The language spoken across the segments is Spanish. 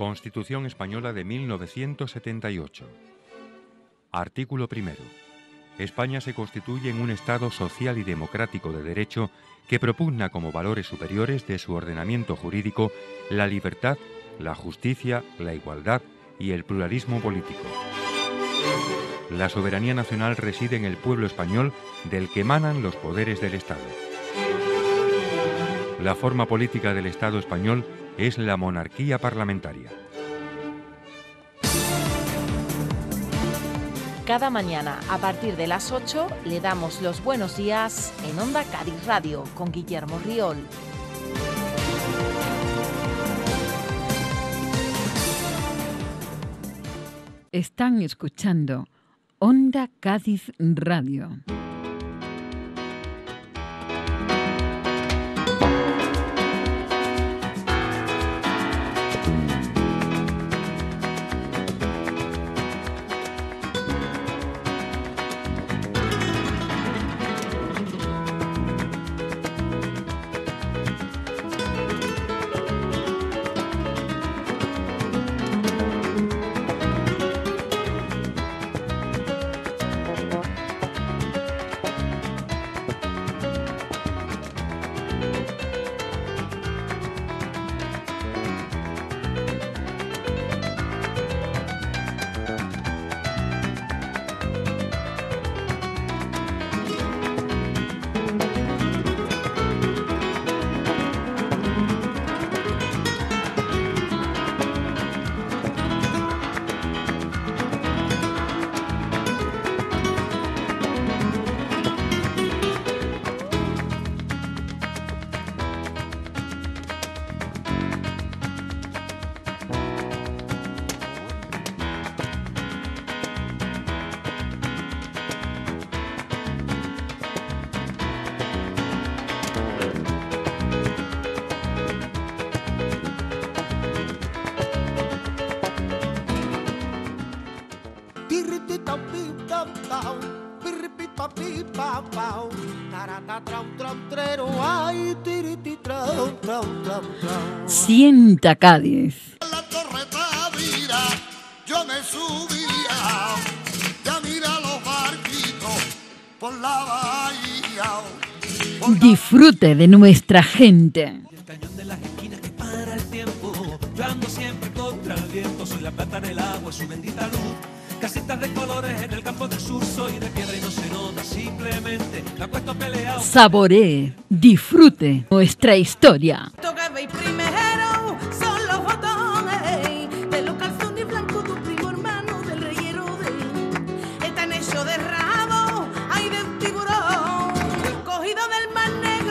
Constitución Española de 1978. Artículo primero. España se constituye en un Estado social y democrático de derecho que propugna como valores superiores de su ordenamiento jurídico la libertad, la justicia, la igualdad y el pluralismo político. La soberanía nacional reside en el pueblo español del que emanan los poderes del Estado. La forma política del Estado español es la monarquía parlamentaria. Cada mañana, a partir de las 8, le damos los buenos días en Onda Cádiz Radio con Guillermo Riol. Están escuchando Onda Cádiz Radio. Sienta Cádiz. Disfrute de nuestra gente. El cañón de las esquinas que para el tiempo. Yo ando siempre contra el viento. Soy la plata en el agua, su bendita luz. Casitas de colores en el campo del sur. Soy de piedra y no se nota. Simplemente la cuesta peleado. Saboré, disfrute nuestra historia.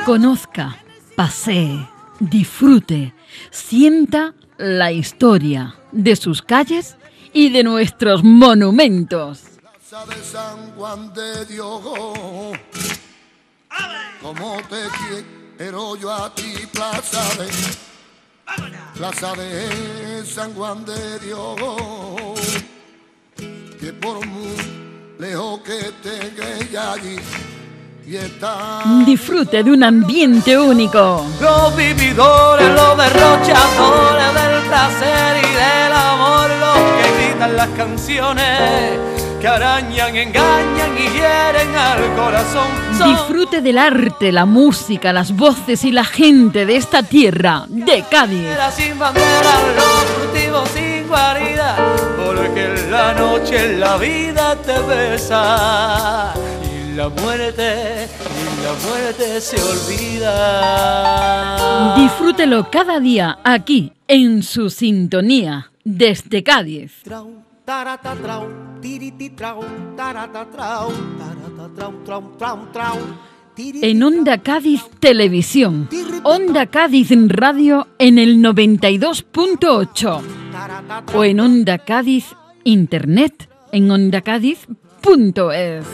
Conozca, pasee, disfrute, sienta la historia de sus calles y de nuestros monumentos. Plaza De San Juan de Dios, como te quiero yo a ti, plaza de, plaza de San Juan de Dios, que por muy lejos que te allí, Disfrute de un ambiente único. Los vividores, los derrochadores del placer y del amor, los que gritan las canciones, que arañan, engañan y hieren al corazón. Disfrute del arte, la música, las voces y la gente de esta tierra, de Cádiz. Sin bandera, los cultivos sin guarida, porque en la noche en la vida te besa la muerte, la muerte se olvida. Disfrútelo cada día aquí, en su sintonía, desde Cádiz. en Onda Cádiz Televisión, Onda Cádiz Radio en el 92.8 o en Onda Cádiz Internet en ondacádiz.es.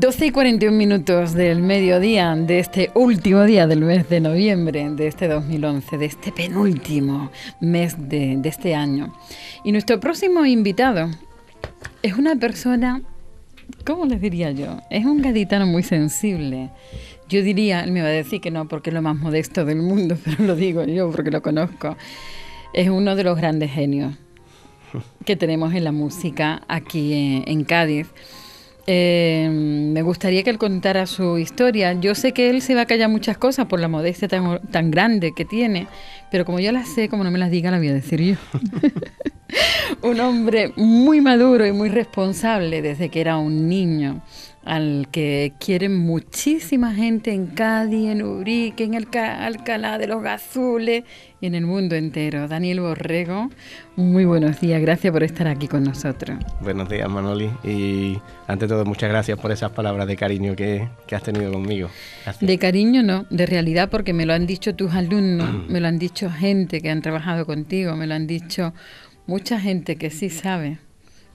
12 y 41 minutos del mediodía de este último día del mes de noviembre de este 2011, de este penúltimo mes de, este año. Y nuestro próximo invitado es una persona, ¿cómo les diría yo? Es un gaditano muy sensible. Yo diría, él me va a decir que no porque es lo más modesto del mundo, pero lo digo yo porque lo conozco. Es uno de los grandes genios que tenemos en la música aquí en Cádiz Em, me gustaría que él contara su historia. Yo sé que él se va a callar muchas cosas por la modestia tan, tan grande que tiene, pero como yo las sé, como no me las diga, la voy a decir yo. un hombre muy maduro y muy responsable desde que era un niño al que quiere muchísima gente en Cádiz, en Urique, en el Alcalá de los Gazules y en el mundo entero. Daniel Borrego, muy buenos días, gracias por estar aquí con nosotros. Buenos días, Manoli, y ante todo muchas gracias por esas palabras de cariño que, has tenido conmigo. De cariño no, de realidad porque me lo han dicho tus alumnos, me lo han dicho gente que han trabajado contigo, me lo han dicho mucha gente que sí sabe,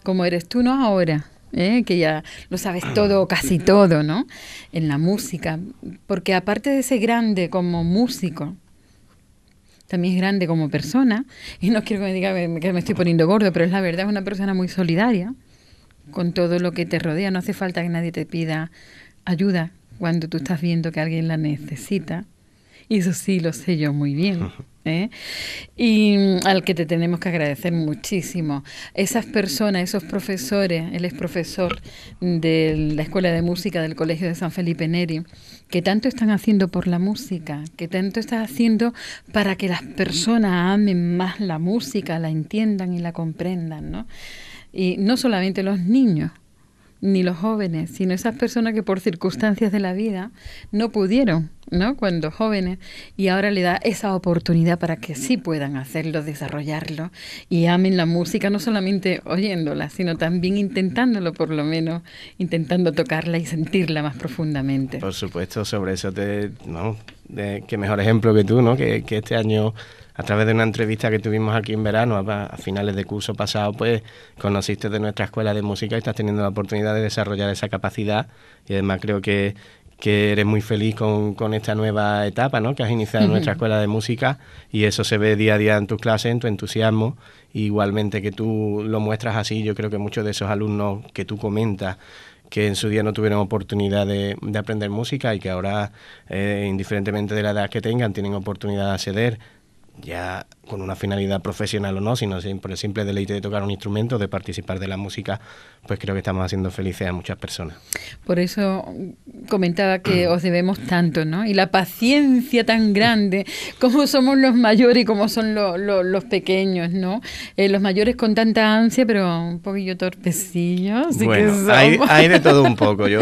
como eres tú no ahora, ¿eh? que ya lo sabes todo, casi todo, ¿no? En la música, porque aparte de ser grande como músico, también es grande como persona, y no quiero que me diga que me estoy poniendo gordo, pero es la verdad, es una persona muy solidaria con todo lo que te rodea, no hace falta que nadie te pida ayuda cuando tú estás viendo que alguien la necesita, y eso sí lo sé yo muy bien. ¿eh? y mm, al que te tenemos que agradecer muchísimo. Esas personas, esos profesores, él es profesor de la Escuela de Música del Colegio de San Felipe Neri, que tanto están haciendo por la música, que tanto están haciendo para que las personas amen más la música, la entiendan y la comprendan, ¿no? Y no solamente los niños, ni los jóvenes, sino esas personas que por circunstancias de la vida no pudieron, ¿no? Cuando jóvenes, y ahora le da esa oportunidad para que sí puedan hacerlo, desarrollarlo y amen la música, no solamente oyéndola, sino también intentándolo, por lo menos, intentando tocarla y sentirla más profundamente. Por supuesto, sobre eso te. ¿no? qué mejor ejemplo que tú, ¿no? que este año a través de una entrevista que tuvimos aquí en verano, a, finales de curso pasado, pues conociste de nuestra escuela de música y estás teniendo la oportunidad de desarrollar esa capacidad. Y además creo que, eres muy feliz con, con, esta nueva etapa ¿no? que has iniciado nuestra escuela de música y eso se ve día a día en tus clases, en tu entusiasmo. Igualmente que tú lo muestras así, yo creo que muchos de esos alumnos que tú comentas que en su día no tuvieron oportunidad de, aprender música y que ahora, eh, indiferentemente de la edad que tengan, tienen oportunidad de acceder Yeah, con una finalidad profesional o no, sino por el simple deleite de tocar un instrumento, de participar de la música, pues creo que estamos haciendo felices a muchas personas. Por eso comentaba que os debemos tanto, ¿no? Y la paciencia tan grande, como somos los mayores y como son los pequeños, ¿no? Eh, los mayores con tanta ansia, pero un poquillo torpecillos. Bueno, hay, hay, de todo un poco. Yo,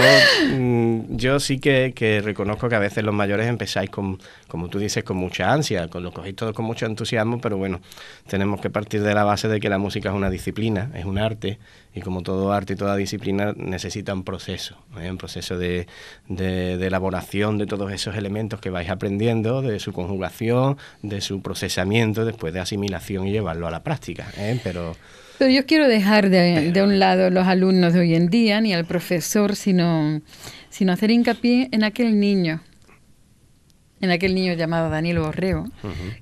mm, yo sí que, reconozco que a veces los mayores empezáis con, como tú dices, con mucha ansia, con lo cogéis todo con mucho entusiasmo pero bueno, tenemos que partir de la base de que la música es una disciplina, es un arte, y como todo arte y toda disciplina necesita un proceso, ¿eh? un proceso de, de, elaboración de todos esos elementos que vais aprendiendo, de su conjugación, de su procesamiento, después de asimilación y llevarlo a la práctica. ¿eh? Pero, yo quiero dejar de, un lado los alumnos de hoy en día, ni al profesor, sino hacer hincapié en aquel niño en aquel niño llamado Daniel Borrego,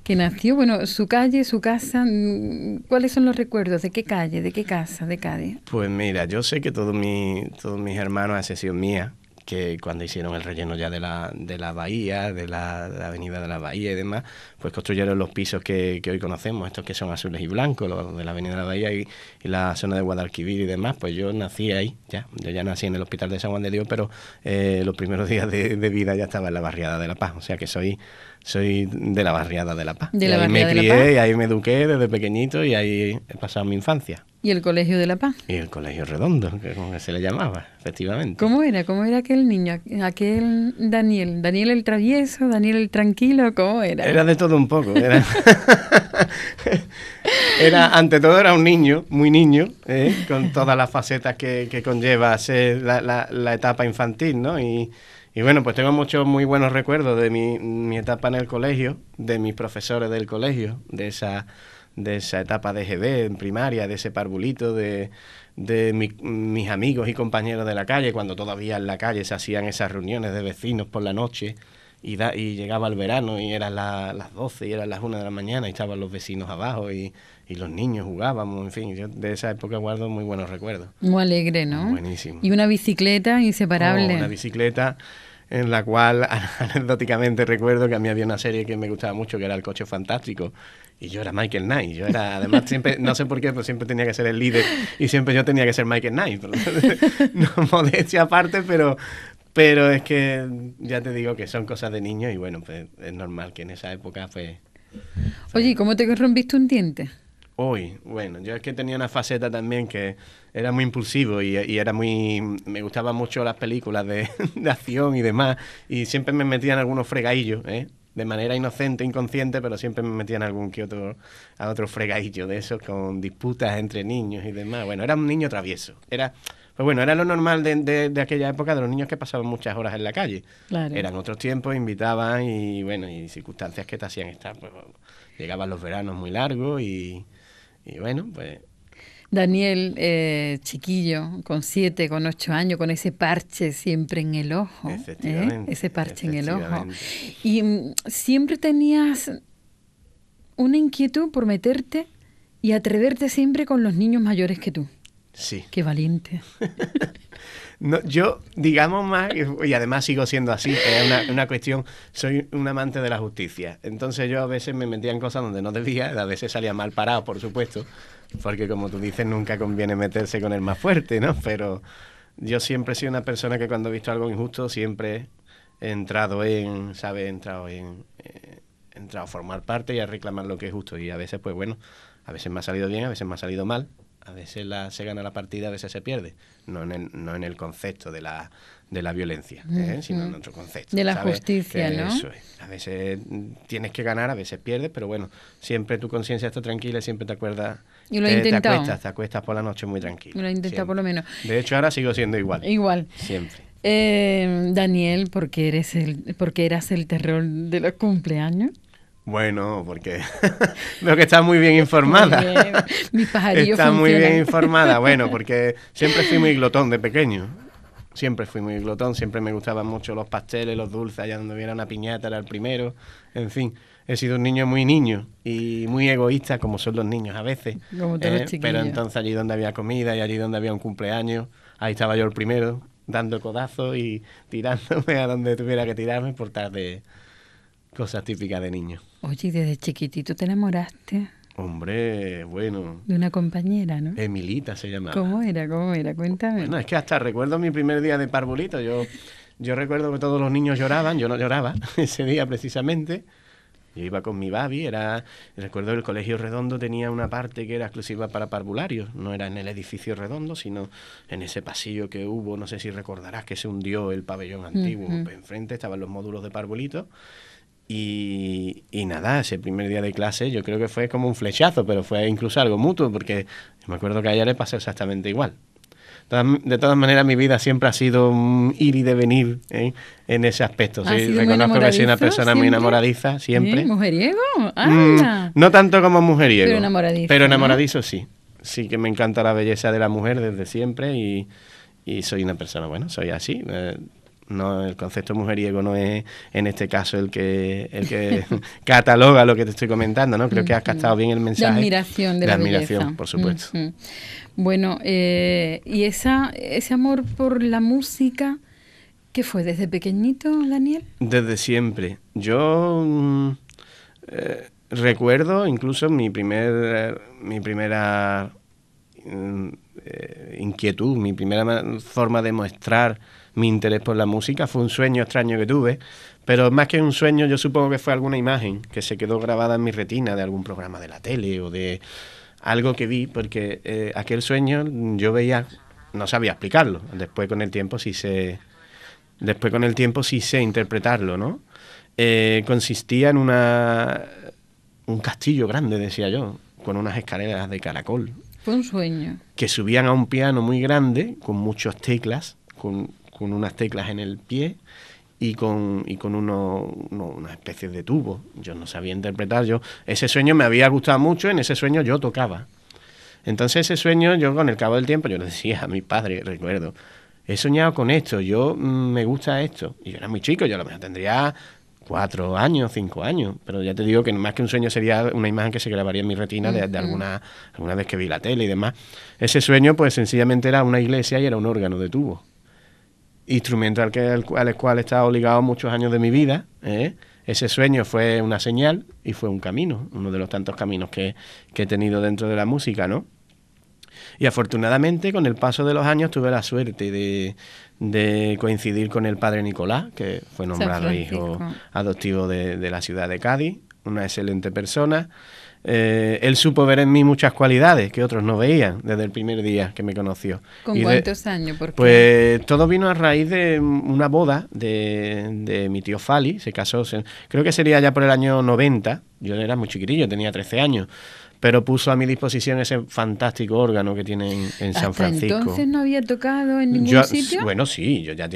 que nació, bueno, su calle, su casa, mm, ¿cuáles son los recuerdos? ¿De qué calle, de qué casa, de Cádiz? Pues mira, yo sé que todos, mi, todos mis hermanos, a sido mía, que cuando hicieron el relleno ya de la, de la bahía, de la, avenida de la bahía y demás, pues construyeron los pisos que, hoy conocemos, estos que son azules y blancos, los de la avenida de la bahía y, la zona de Guadalquivir y demás, pues yo nací ahí, ya, yo ya nací en el hospital de San Juan de Dios, pero eh, los primeros días de, vida ya estaba en la barriada de La Paz, o sea que soy... Soy de la barriada de La Paz. y me crié, y ahí me eduqué desde pequeñito y ahí he pasado mi infancia. Y el Colegio de la Paz. Y el Colegio Redondo, que como se le llamaba, efectivamente. ¿Cómo era? ¿Cómo era aquel niño? Aquel Daniel. Daniel el travieso, Daniel el tranquilo, ¿cómo era? Era de todo un poco. Era, ante todo, era un niño, muy niño, ¿eh? con todas las facetas que, conlleva ser la, la, la, etapa infantil, ¿no? Y, y bueno, pues tengo muchos muy buenos recuerdos de mi, mi etapa en el colegio, de mis profesores del colegio, de esa de esa etapa de GB en primaria, de ese parbulito de, mis amigos y compañeros de la calle, cuando todavía en la calle se hacían esas reuniones de vecinos por la noche y, y llegaba el verano y eran las 12 y eran las 1 de la mañana y estaban los vecinos abajo y, los niños jugábamos, en fin, yo de esa época guardo muy buenos recuerdos. Muy alegre, ¿no? Buenísimo. Y una bicicleta inseparable. Oh, una bicicleta en la cual anecdóticamente recuerdo que a mí había una serie que me gustaba mucho, que era El Coche Fantástico, y yo era Michael Knight. Yo era, además, siempre, no sé por qué, pero siempre tenía que ser el líder y siempre yo tenía que ser Michael Knight. no, modestia aparte, pero, pero es que ya te digo que son cosas de niño, y bueno, pues es normal que en esa época, fue... Pues, Oye, ¿cómo te corrompiste un diente? hoy, bueno, yo es que tenía una faceta también que era muy impulsivo y, era muy, me gustaban mucho las películas de, acción y demás, y siempre me metían algunos fregadillos, ¿eh? de manera inocente, inconsciente, pero siempre me metían algún que otro, a otro fregadillo de esos, con disputas entre niños y demás. Bueno, era un niño travieso, era... Pues bueno, era lo normal de, de, aquella época de los niños que pasaban muchas horas en la calle. Eran otros tiempos, invitaban y bueno, y circunstancias que te hacían estar. Pues, llegaban los veranos muy largos y, y bueno, pues... Daniel, eh, chiquillo, con siete, con ocho años, con ese parche siempre en el ojo. ¿eh? Ese parche en el ojo. Y mm, siempre tenías una inquietud por meterte y atreverte siempre con los niños mayores que tú. Sí. Qué valiente. No, yo, digamos más, y además sigo siendo así, es una, una, cuestión, soy un amante de la justicia. Entonces yo a veces me metía en cosas donde no debía, a veces salía mal parado, por supuesto, porque como tú dices, nunca conviene meterse con el más fuerte, ¿no? Pero yo siempre he sido una persona que cuando he visto algo injusto, siempre he entrado en, ¿sabes? He entrado en... Eh, entrado a formar parte y a reclamar lo que es justo y a veces pues bueno a veces me ha salido bien, a veces me ha salido mal, a veces la, se gana la partida, a veces se pierde. No en el, concepto de la, de la violencia, ¿eh? sino en otro concepto. De la justicia, ¿no? A veces tienes que ganar, a veces pierdes, pero bueno, siempre tu conciencia está tranquila siempre te acuerdas. Y lo te, acuestas, te acuestas por la noche muy tranquilo. Lo he intentado por lo menos. De hecho, ahora sigo siendo igual. Igual. Siempre. Eh, Daniel, ¿por qué, eres el, porque eras el terror de los cumpleaños? Bueno, porque veo que está muy bien informada. Está muy bien informada. Bueno, porque siempre fui muy glotón de pequeño. Siempre fui muy glotón, siempre me gustaban mucho los pasteles, los dulces, allá donde hubiera una piñata era el primero. En fin, he sido un niño muy niño y muy egoísta, como son los niños a veces. Como todos eh, pero entonces allí donde había comida y allí donde había un cumpleaños, ahí estaba yo el primero, dando codazos y tirándome a donde tuviera que tirarme por tarde. Cosas típicas de niño. Oye, desde chiquitito te enamoraste? Hombre, bueno. De una compañera, ¿no? Emilita se llamaba. ¿Cómo era? ¿Cómo era? Cuéntame. Bueno, es que hasta recuerdo mi primer día de parvulito. Yo, yo recuerdo que todos los niños lloraban, yo no lloraba ese día precisamente. Yo iba con mi babi, era, recuerdo que el colegio redondo tenía una parte que era exclusiva para parvularios, no era en el edificio redondo, sino en ese pasillo que hubo, no sé si recordarás que se hundió el pabellón antiguo, enfrente estaban los módulos de parvulito... Y, nada, ese primer día de clase yo creo que fue como un flechazo, pero fue incluso algo mutuo, porque me acuerdo que a ella le pasó exactamente igual. De todas maneras, mi vida siempre ha sido un ir y devenir ¿eh? en ese aspecto. Sí, reconozco que soy una persona muy enamoradiza, ¿Eh? siempre. ¿Mujeriego? Mm, ah. no tanto como mujeriego. Pero enamoradizo. sí. Sí que me encanta la belleza de la mujer desde siempre y, soy una persona, bueno, soy así. Eh, no, el concepto mujeriego no es en este caso el que, el que cataloga lo que te estoy comentando, ¿no? Creo que has captado bien el mensaje. De admiración, de, la admiración, por supuesto. Bueno, eh, y esa, ese amor por la música, ¿qué fue? ¿Desde pequeñito, Daniel? Desde siempre. Yo mm, eh, recuerdo incluso mi primer, mi primera mm, eh, inquietud, mi primera forma de mostrar mi interés por la música. Fue un sueño extraño que tuve, pero más que un sueño yo supongo que fue alguna imagen que se quedó grabada en mi retina de algún programa de la tele o de algo que vi, porque eh, aquel sueño yo veía, no sabía explicarlo, después con el tiempo sí sé, después con el tiempo sí interpretarlo, ¿no? Eh, consistía en una, un castillo grande, decía yo, con unas escaleras de caracol. Fue un sueño. Que subían a un piano muy grande, con muchas teclas, con con unas teclas en el pie y con, y con una especie de tubo. Yo no sabía interpretar, yo ese sueño me había gustado mucho, en ese sueño yo tocaba. Entonces ese sueño, yo con el cabo del tiempo, yo le decía a mi padre, recuerdo, he soñado con esto, yo mm, me gusta esto. Y yo era muy chico, yo a lo mejor tendría cuatro años, cinco años, pero ya te digo que más que un sueño sería una imagen que se grabaría en mi retina de, alguna, alguna vez que vi la tele y demás. Ese sueño pues sencillamente era una iglesia y era un órgano de tubo instrumental que, al, cual he estado obligado muchos años de mi vida. ¿eh? Ese sueño fue una señal y fue un camino, uno de los tantos caminos que, he tenido dentro de la música, ¿no? Y afortunadamente, con el paso de los años, tuve la suerte de, coincidir con el padre Nicolás, que fue nombrado hijo adoptivo de, la ciudad de Cádiz, una excelente persona. Eh, él supo ver en mí muchas cualidades que otros no veían desde el primer día que me conoció. ¿Con cuántos años? ¿Por Pues todo vino a raíz de una boda de, de mi tío Fali, se casó, creo que sería ya por el año 90, yo era muy chiquitillo, tenía 13 años pero puso a mi disposición ese fantástico órgano que tiene en, San Francisco. Entonces no había tocado en ningún sitio. Bueno, sí, yo ya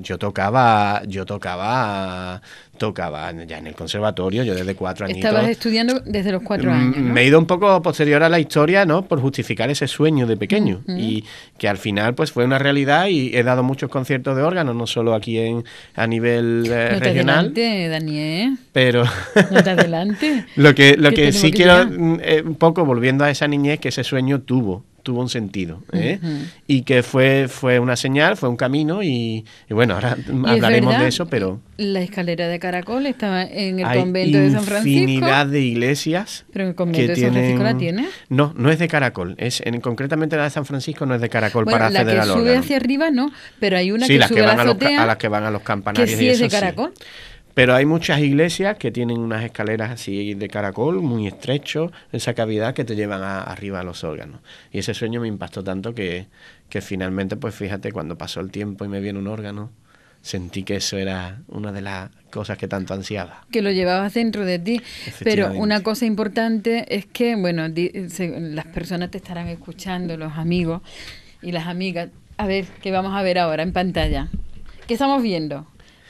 yo tocaba, yo tocaba tocaba ya en el conservatorio, yo desde cuatro años. Estabas estudiando desde los cuatro mm, años. Me he ido un poco posterior a la historia, ¿no? Por justificar ese sueño de pequeño. Y que al final, pues fue una realidad y he dado muchos conciertos de órgano, no solo aquí en a nivel regional. Eh, no te regional. Daniel. Pero. no adelante. lo que, lo que, sí quiero, mm, eh, un poco volviendo a esa niñez que ese sueño tuvo tuvo un sentido. ¿eh? Y que fue, fue una señal, fue un camino y, y bueno, ahora hablaremos de eso, pero... La escalera de caracol estaba en el convento de San Francisco. infinidad de iglesias. ¿Pero en el convento de San Francisco la tiene? No, no es de caracol. Es, en, concretamente la de San Francisco no es de caracol bueno, para la acceder que sube hacia arriba no, pero hay una que sube que van a, a, las que van a los campanarios. Que sí y eso, es de caracol. Pero hay muchas iglesias que tienen unas escaleras así de caracol, muy estrecho, esa cavidad que te llevan arriba a los órganos. Y ese sueño me impactó tanto que, que finalmente, pues fíjate, cuando pasó el tiempo y me viene un órgano, sentí que eso era una de las cosas que tanto ansiaba. Que lo llevabas dentro de ti. Pero una cosa importante es que, bueno, las personas te estarán escuchando, los amigos y las amigas. A ver, ¿qué vamos a ver ahora en pantalla? ¿Qué estamos viendo?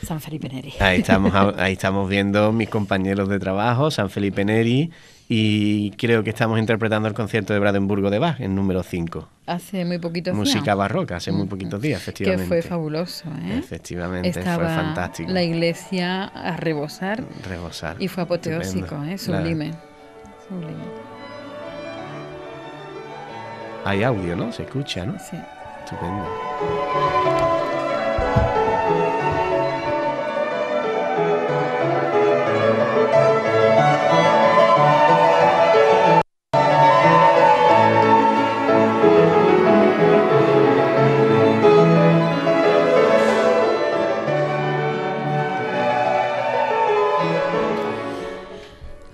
San Felipe Neri. Ahí estamos, ahí estamos viendo mis compañeros de trabajo, San Felipe Neri, y creo que estamos interpretando el concierto de Brandenburgo de Bach en número 5. Hace muy poquitos Música días. barroca, hace muy poquitos días, efectivamente. Mm. Que fue fabuloso, ¿eh? Efectivamente, fue fantástico. La iglesia a rebosar. Rebosar. Y fue apoteósico, ¿eh? Sublime. Sublime. Hay audio, ¿no? Se escucha, ¿no? Sí. Estupendo.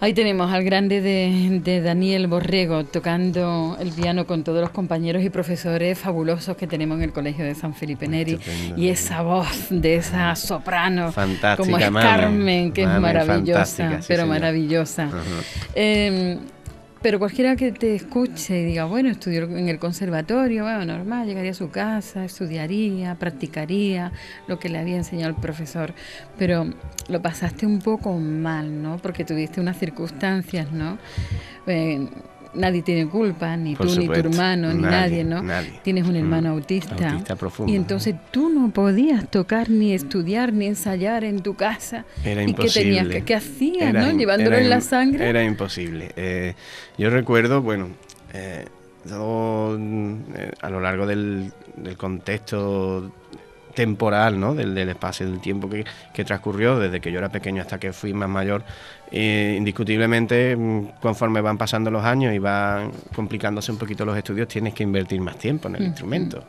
Ahí tenemos al grande de, Daniel Borrego tocando el piano con todos los compañeros y profesores fabulosos que tenemos en el Colegio de San Felipe Neri. Y esa voz de esa soprano, como es Carmen, que es maravillosa, pero maravillosa. Pero cualquiera que te escuche y diga, bueno, estudió en el conservatorio, bueno, normal, llegaría a su casa, estudiaría, practicaría lo que le había enseñado el profesor. Pero lo pasaste un poco mal, ¿no? Porque tuviste unas circunstancias, ¿no? Eh, nadie tiene culpa, ni tú, ni tu hermano, ni nadie, ¿no? Tienes un mm. hermano autista. Y entonces tú no podías tocar, ni estudiar, ni ensayar en tu casa. Era ¿Y imposible. ¿Qué, tenías, qué hacías, ¿no? Llevándolo en la sangre. Era imposible. Eh, yo recuerdo, bueno, eh, eh, a lo largo del, del contexto temporal, ¿no? Del, espacio, del tiempo que, que, transcurrió desde que yo era pequeño hasta que fui más mayor, indiscutiblemente, mm, conforme van pasando los años y van complicándose un poquito los estudios, tienes que invertir más tiempo en el mm. instrumento.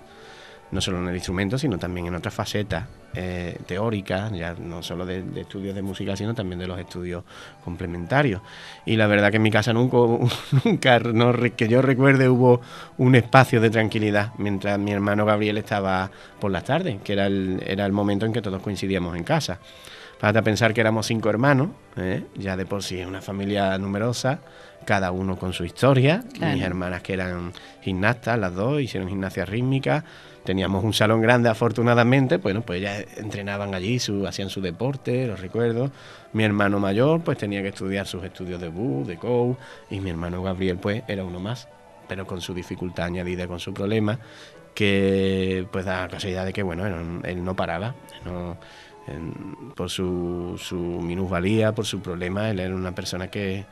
No solo en el instrumento, sino también en otras facetas eh, teóricas, ya no solo de, estudios de música, sino también de los estudios complementarios. Y la verdad que en mi casa nunca, nunca que yo recuerde, hubo un espacio de tranquilidad mientras mi hermano Gabriel estaba por las tardes, que era el, era el momento en que todos coincidíamos en casa. Falta pensar que éramos cinco hermanos, ¿eh? ya de por sí es una familia numerosa, cada uno con su historia. Mis hermanas que eran gimnastas, las dos, hicieron gimnasia rítmica. Teníamos un salón grande, afortunadamente, bueno, pues ellas entrenaban allí, hacían su deporte, los recuerdo. Mi hermano mayor, pues tenía que estudiar sus estudios de BU, de COU, y mi hermano Gabriel, pues era uno más, pero con su dificultad añadida, con su problema, que pues da la casualidad de que, bueno, él, él no paraba, no por su, su minusvalía, por su problema, él era una persona que,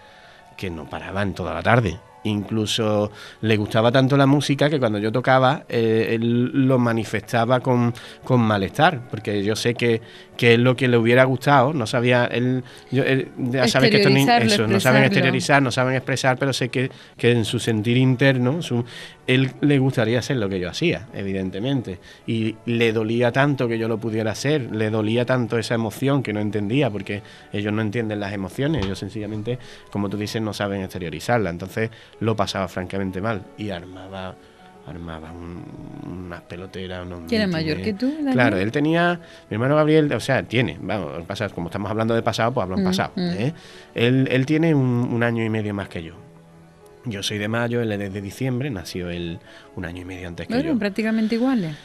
no paraba en toda la tarde. Incluso le gustaba tanto la música que cuando yo tocaba, eh, él lo manifestaba con, con malestar, porque yo sé que, que es lo que le hubiera gustado, no sabía, él, ya sabes que esto eso, no saben exteriorizar, no saben expresar, pero sé que, en su sentir interno, su, él le gustaría hacer lo que yo hacía, evidentemente, y le dolía tanto que yo lo pudiera hacer, le dolía tanto esa emoción que no entendía, porque ellos no entienden las emociones, ellos sencillamente, como tú dices, no saben exteriorizarla, entonces lo pasaba francamente mal y armaba armaba unas peloteras. Unos era mayor que tú? Claro, él tenía, mi hermano Gabriel, o sea, tiene, vamos, como estamos hablando de pasado, pues hablo en mm, pasado. Mm. ¿eh? Él, tiene un, año y medio más que yo. Yo soy de mayo, él es de diciembre, nació él un año y medio antes que bueno, yo. prácticamente iguales.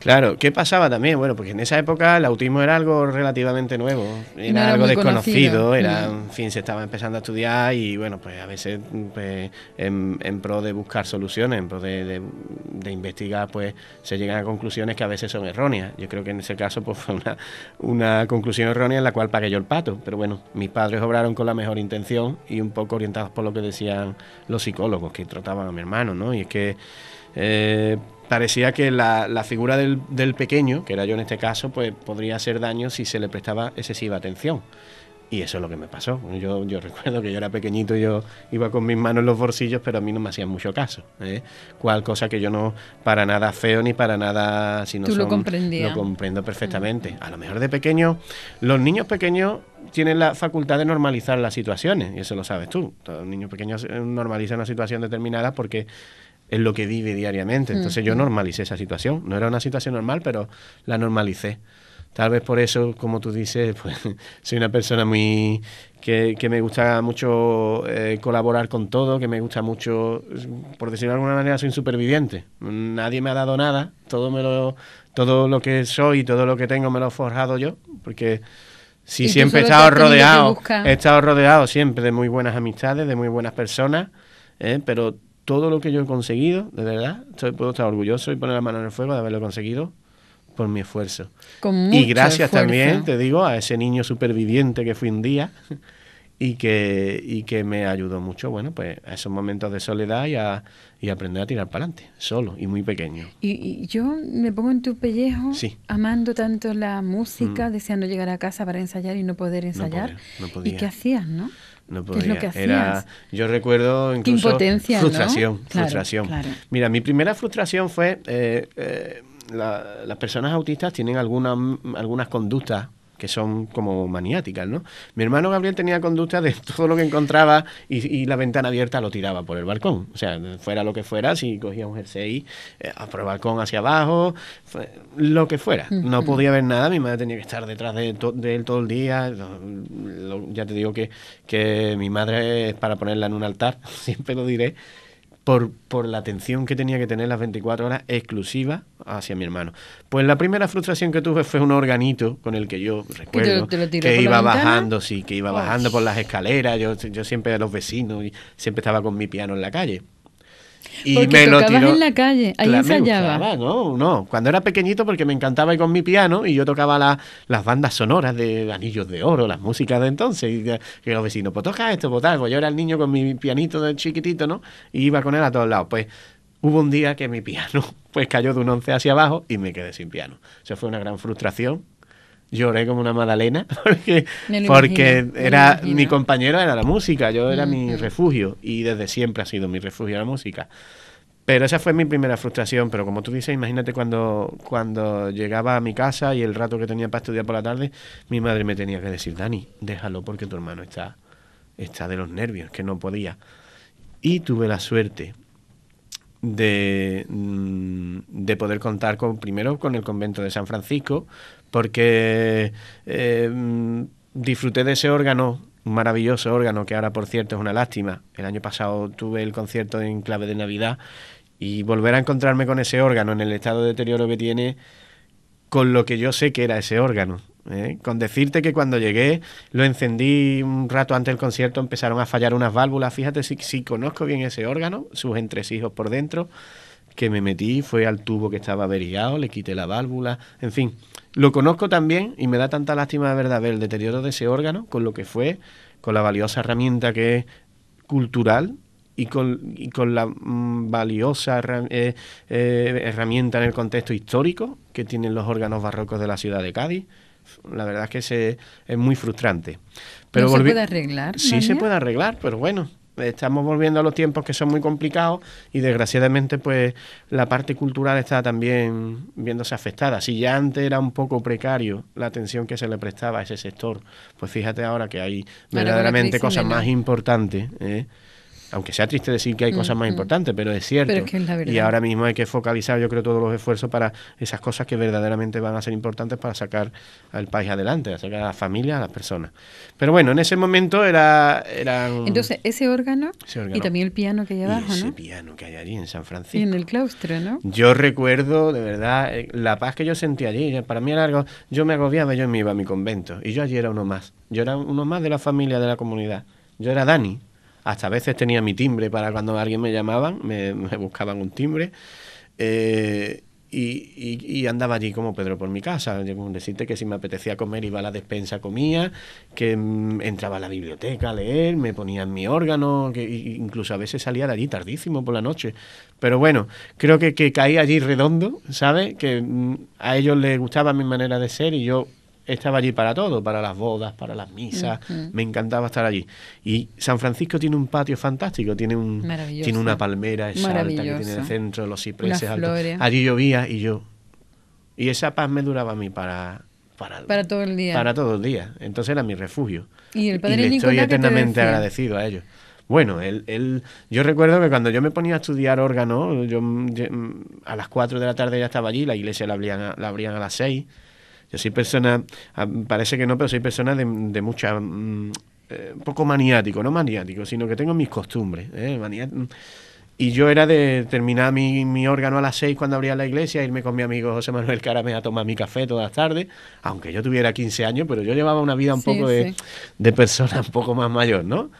Claro, ¿qué pasaba también? Bueno, porque en esa época el autismo era algo relativamente nuevo, era, algo desconocido, era, en fin, se estaba empezando a estudiar y bueno, pues a veces pues, en, pro de buscar soluciones, en pro de, investigar, pues se llegan a conclusiones que a veces son erróneas. Yo creo que en ese caso pues, fue una, conclusión errónea en la cual pagué yo el pato, pero bueno, mis padres obraron con la mejor intención y un poco orientados por lo que decían los psicólogos que trataban a mi hermano, ¿no? Y es que... Eh, parecía que la, figura del, pequeño, que era yo en este caso, pues podría hacer daño si se le prestaba excesiva atención. Y eso es lo que me pasó. Yo, yo recuerdo que yo era pequeñito y yo iba con mis manos en los bolsillos, pero a mí no me hacían mucho caso. ¿eh? Cual cosa que yo no, para nada feo ni para nada, si Tú lo comprendías. Lo comprendo perfectamente. A lo mejor de pequeño, los niños pequeños tienen la facultad de normalizar las situaciones, y eso lo sabes tú. Los niños pequeños eh, normalizan una situación determinada porque es lo que vive diariamente. Entonces yo normalicé esa situación. No era una situación normal, pero la normalicé. Tal vez por eso, como tú dices, pues soy una persona muy que, que me gusta mucho eh, colaborar con todo, que me gusta mucho, por decirlo de alguna manera, soy un superviviente. Nadie me ha dado nada, todo me lo, todo lo que soy, todo lo que tengo me lo he forjado yo, porque si siempre he estado rodeado, he estado rodeado siempre de muy buenas amistades, de muy buenas personas, ¿eh? pero todo lo que yo he conseguido, de verdad, puedo estar orgulloso y poner la mano en el fuego de haberlo conseguido por mi esfuerzo. y gracias también, te digo, a ese niño superviviente que fui un día y que, que me ayudó mucho, bueno, pues a esos momentos de soledad y a, aprender a tirar para adelante, solo y muy pequeño. Y, yo me pongo en tu pellejo, amando tanto la música, mm. deseando llegar a casa para ensayar y no poder ensayar. ¿Y qué hacías, no? No que yo recuerdo incluso frustración, frustración. Mira, mi primera frustración fue eh, eh, las personas autistas tienen algunas algunas conductas que son como maniáticas, ¿no? Mi hermano Gabriel tenía conducta de todo lo que encontraba y, la ventana abierta lo tiraba por el balcón. O sea, fuera lo que fuera, si cogía un jersey, eh, por el balcón hacia abajo, lo que fuera. No podía ver nada, mi madre tenía que estar detrás de, él todo el día. ya te digo que, que mi madre, es para ponerla en un altar, siempre lo diré, por, por, la atención que tenía que tener las 24 horas exclusiva hacia mi hermano. Pues la primera frustración que tuve fue un organito con el que yo recuerdo que iba bajando, sí, que iba bajando por las escaleras, yo, yo siempre a los vecinos y siempre estaba con mi piano en la calle. Y me lo tiró. en la calle, ahí ensayaba. no, no, cuando era pequeñito porque me encantaba ir con mi piano y yo tocaba las bandas sonoras de Anillos de Oro, las músicas de entonces. Y que los vecinos, pues toca esto, pues tal. Pues yo era el niño con mi pianito de chiquitito, ¿no? Y iba con él a todos lados. Pues hubo un día que mi piano pues cayó de un once hacia abajo y me quedé sin piano. Eso fue una gran frustración lloré como una madalena porque, porque era mi compañero era la música, yo era mm, mi refugio y desde siempre ha sido mi refugio la música. Pero esa fue mi primera frustración, pero como tú dices, imagínate cuando, cuando llegaba a mi casa y el rato que tenía para estudiar por la tarde, mi madre me tenía que decir, Dani, déjalo porque tu hermano está, está de los nervios, que no podía. Y tuve la suerte de, mm, de, poder contar con, primero con el convento de San Francisco, porque eh, disfruté de ese órgano, un maravilloso órgano que ahora por cierto es una lástima. El año pasado tuve el concierto en clave de Navidad y volver a encontrarme con ese órgano en el estado de deterioro que tiene, con lo que yo sé que era ese órgano. ¿eh? Con decirte que cuando llegué lo encendí un rato antes del concierto, empezaron a fallar unas válvulas. Fíjate si, si conozco bien ese órgano, sus entresijos por dentro, que me metí, fue al tubo que estaba averiado, le quité la válvula, en fin. Lo conozco también y me da tanta lástima de verdad ver el deterioro de ese órgano con lo que fue, con la valiosa herramienta que es cultural y con, con la mm, valiosa eh, eh, herramienta en el contexto histórico que tienen los órganos barrocos de la ciudad de Cádiz. La verdad es que es muy frustrante. Pero ¿No se puede arreglar? Sí, se puede arreglar, pero bueno, Estamos volviendo a los tiempos que son muy complicados y desgraciadamente pues la parte cultural está también viéndose afectada. Si ya antes era un poco precario la atención que se le prestaba a ese sector, pues fíjate ahora que hay verdaderamente cosas más importantes. ¿eh? aunque sea triste decir que hay cosas más importantes, pero es cierto. y ahora mismo hay que focalizar, yo creo, todos los esfuerzos para esas cosas que verdaderamente van a ser importantes para sacar al país adelante, a sacar a la familia a las personas. Pero bueno, en ese momento era... Entonces, ese órgano, y también el piano que hay abajo, ese piano que hay allí en San Francisco. Y en el claustro, ¿no? Yo recuerdo, de verdad, eh, la paz que yo sentí allí. Eh, para mí era algo... Yo me agobiaba, yo me iba a mi convento. Y yo allí era uno más. Yo era uno más de la familia, de la comunidad. Yo era Dani, hasta a veces tenía mi timbre para cuando alguien me llamaba, me, buscaban un timbre. Eh, y, andaba allí como Pedro por mi casa. Decirte que si me apetecía comer iba a la despensa, comía, que mm, entraba a la biblioteca a leer, me ponía en mi órgano, que incluso a veces salía de allí tardísimo por la noche. Pero bueno, creo que, que caí allí redondo, ¿sabes? Que mm, a ellos les gustaba mi manera de ser y yo estaba allí para todo, para las bodas, para las misas, me encantaba estar allí. Y San Francisco tiene un patio fantástico, tiene un tiene una palmera alta que tiene en el centro, los cipreses altos. Allí llovía y yo y esa paz me duraba a mí para todo el día. Para todo el día. Entonces era mi refugio. Y, estoy eternamente agradecido a ellos. Bueno, él, él, yo recuerdo que cuando yo me ponía a estudiar órgano, yo, a las 4 de la tarde ya estaba allí, la iglesia la abrían la abrían a las 6 yo soy persona, ah, parece que no, pero soy persona de, mucha... un mm, eh, poco maniático, no maniático, sino que tengo mis costumbres. ¿eh? Mm. Y yo era de terminar mi, órgano a las seis cuando abría la iglesia, irme con mi amigo José Manuel carame a tomar mi café todas las tardes, aunque yo tuviera 15 años, pero yo llevaba una vida un poco De, de, persona un poco más mayor, ¿no?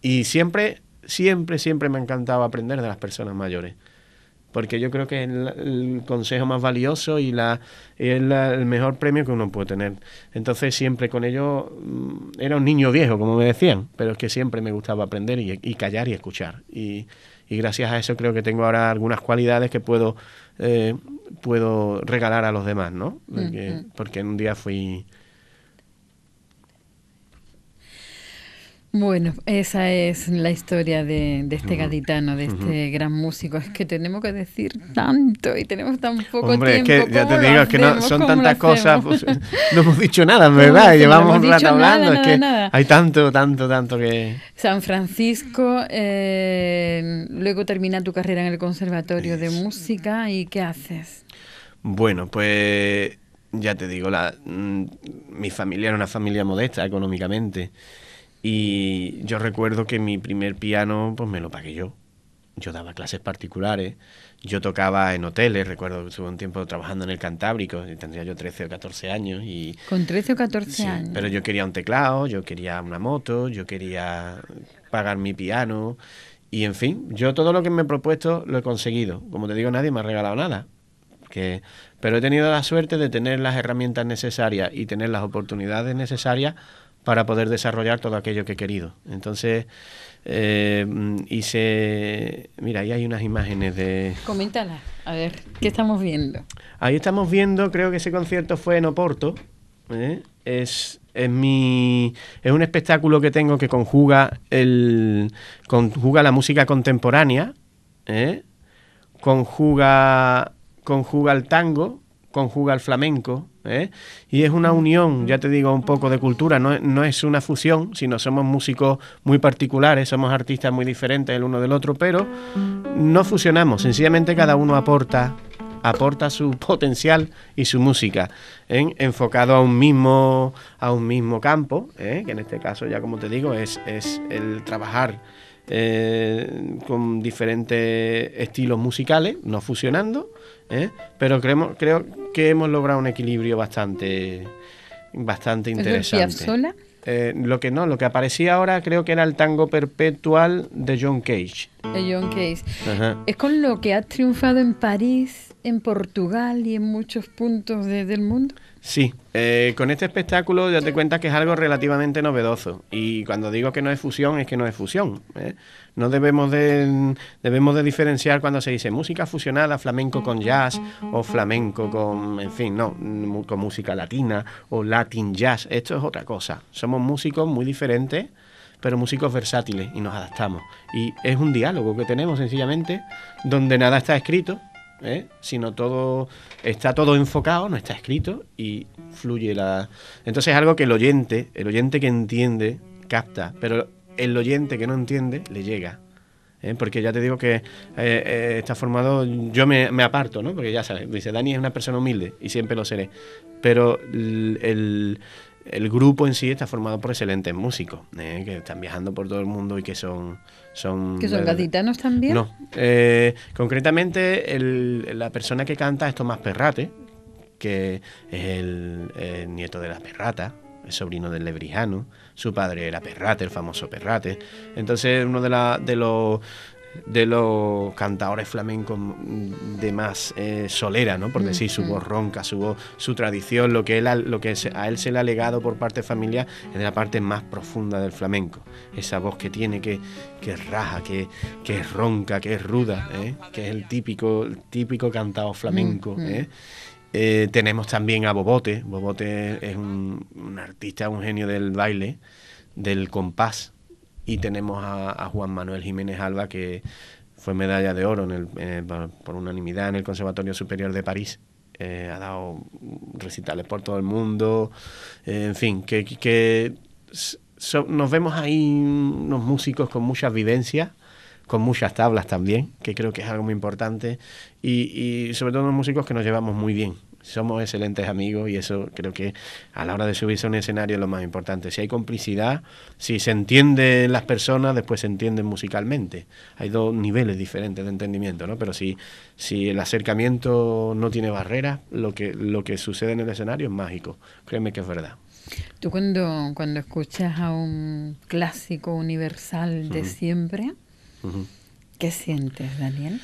Y siempre, siempre, siempre me ha encantado aprender de las personas mayores porque yo creo que es el, consejo más valioso y la, es el mejor premio que uno puede tener. Entonces siempre con ello mm, era un niño viejo, como me decían, pero es que siempre me gustaba aprender y, callar y escuchar. Y, gracias a eso creo que tengo ahora algunas cualidades que puedo, eh, puedo regalar a los demás, ¿no? Porque, en un día fui Bueno, esa es la historia de, este gaditano, de este gran músico. Es que tenemos que decir tanto y tenemos tan poco tiempo. Hombre, es que ya te digo, que no, son tantas cosas. Pues, no hemos dicho nada, verdad. Llevamos un rato hablando. es que hay tanto, tanto, tanto que. San Francisco, eh, luego termina tu carrera en el Conservatorio de Música. ¿Y qué haces? Bueno, pues ya te digo, la, mm, mi familia era una familia modesta económicamente. Y yo recuerdo que mi primer piano, pues me lo pagué yo. Yo daba clases particulares, yo tocaba en hoteles, recuerdo que estuve un tiempo trabajando en el Cantábrico, y tendría yo 13 o 14 años. Y, Con 13 o 14 años. Pero yo quería un teclado, yo quería una moto, yo quería pagar mi piano. Y en fin, yo todo lo que me he propuesto lo he conseguido. Como te digo, nadie me ha regalado nada. pero he tenido la suerte de tener las herramientas necesarias y tener las oportunidades necesarias para poder desarrollar todo aquello que he querido. Entonces, eh, hice. Mira, ahí hay unas imágenes de. Coméntala, a ver, ¿qué estamos viendo? Ahí estamos viendo, creo que ese concierto fue en Oporto. ¿eh? Es, es, mi, es un espectáculo que tengo que conjuga, el, conjuga la música contemporánea, ¿eh? conjuga, conjuga el tango conjuga el flamenco, ¿eh? y es una unión, ya te digo, un poco de cultura, no, es una fusión, sino somos músicos muy particulares, somos artistas muy diferentes el uno del otro, pero no fusionamos, sencillamente cada uno aporta aporta su potencial y su música, ¿eh? enfocado a un mismo, a un mismo campo, ¿eh? que en este caso ya como te digo es, el trabajar con diferentes estilos musicales, no fusionando, ¿eh? Pero creemos, creo que hemos logrado un equilibrio bastante, bastante interesante. ¿Es eh, lo que no, lo que aparecía ahora creo que era el tango perpetual de John Cage. De John Cage. Es con lo que ha triunfado en París, en Portugal y en muchos puntos del mundo. Sí, eh, con este espectáculo ya te cuentas que es algo relativamente novedoso y cuando digo que no es fusión es que no es fusión. ¿eh? No debemos de, debemos de diferenciar cuando se dice música fusionada, flamenco con jazz o flamenco con, en fin, no, con música latina o latin jazz. Esto es otra cosa. Somos músicos muy diferentes pero músicos versátiles y nos adaptamos. Y es un diálogo que tenemos sencillamente, donde nada está escrito, ¿eh? sino todo está todo enfocado, no está escrito y fluye la... Entonces es algo que el oyente, el oyente que entiende, capta, pero el oyente que no entiende le llega. ¿eh? Porque ya te digo que eh, está formado, yo me, aparto, ¿no? Porque ya sabes, dice, Dani es una persona humilde y siempre lo seré. Pero el el grupo en sí está formado por excelentes músicos, eh, que están viajando por todo el mundo y que son... son ¿Que son gaditanos también? No. Eh, concretamente, la persona que canta es Tomás Perrate, que es el, nieto de las perratas, el sobrino del lebrijano, su padre era Perrate, el famoso Perrate. Entonces, uno de, la, de los de los cantadores flamencos de más eh, solera, ¿no? Por decir, su voz ronca, su su tradición, lo que, lo que a él se le ha legado por parte familiar es la parte más profunda del flamenco. Esa voz que tiene, que, que raja, que, es ronca, que es ruda, ¿eh? que es el típico, típico cantado flamenco, ¿eh? tenemos también a Bobote. Bobote es un, artista, un genio del baile, del compás, y tenemos a, Juan Manuel Jiménez Alba, que fue medalla de oro en el, por unanimidad en el Conservatorio Superior de París. Eh, ha dado recitales por todo el mundo, eh, en fin, que, que nos vemos ahí unos músicos con mucha vivencia, con muchas tablas también, que creo que es algo muy importante, y, y sobre todo unos músicos que nos llevamos muy bien, somos excelentes amigos y eso creo que a la hora de subirse a un escenario es lo más importante. Si hay complicidad, si se entienden las personas, después se entienden musicalmente. Hay dos niveles diferentes de entendimiento, ¿no? Pero si, si el acercamiento no tiene barreras, lo que, lo que sucede en el escenario es mágico. Créeme que es verdad. Tú cuando, cuando escuchas a un clásico universal de siempre, ¿qué sientes, Daniel?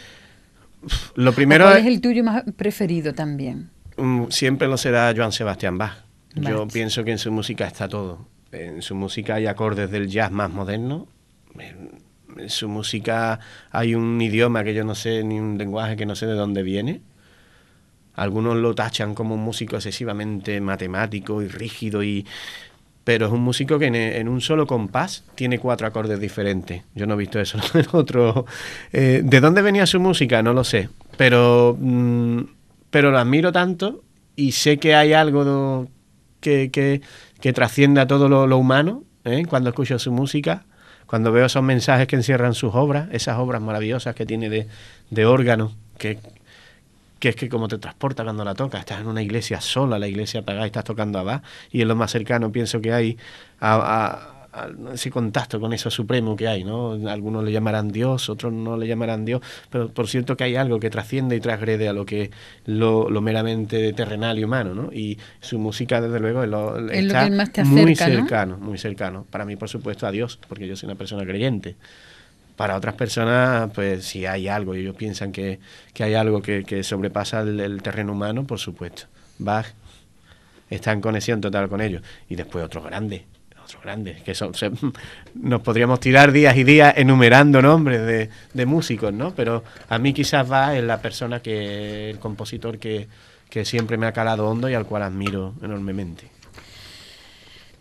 Lo primero es el tuyo más preferido también? Mm, siempre lo será Joan Sebastián Bach. Yo pienso que en su música está todo. En su música hay acordes del jazz más moderno. En su música hay un idioma que yo no sé, ni un lenguaje que no sé de dónde viene. Algunos lo tachan como un músico excesivamente matemático y rígido y pero es un músico que en, un solo compás tiene cuatro acordes diferentes. Yo no he visto eso otro. Eh, ¿De dónde venía su música? No lo sé. Pero mm, pero lo admiro tanto y sé que hay algo que, trasciende a todo lo, humano ¿eh? cuando escucho su música, cuando veo esos mensajes que encierran sus obras, esas obras maravillosas que tiene de, de órgano, que, es que como te transporta cuando la toca estás en una iglesia sola, la iglesia apagada, estás tocando a y es lo más cercano pienso que hay a ese contacto con eso supremo que hay, ¿no? Algunos le llamarán Dios, otros no le llamarán Dios, pero por cierto que hay algo que trasciende y trasgrede a lo que lo, lo meramente terrenal y humano, ¿no? Y su música, desde luego, es lo, más muy cercano, muy cercano. Para mí, por supuesto, a Dios, porque yo soy una persona creyente para otras personas, pues si hay algo, Y ellos piensan que, hay algo que, sobrepasa el, el, terreno humano, por supuesto. Bach está en conexión total con ellos. Y después otros grandes, grandes, que son, nos podríamos tirar días y días enumerando nombres de, músicos, ¿no? Pero a mí quizás va en la persona que, el compositor que, siempre me ha calado hondo y al cual admiro enormemente.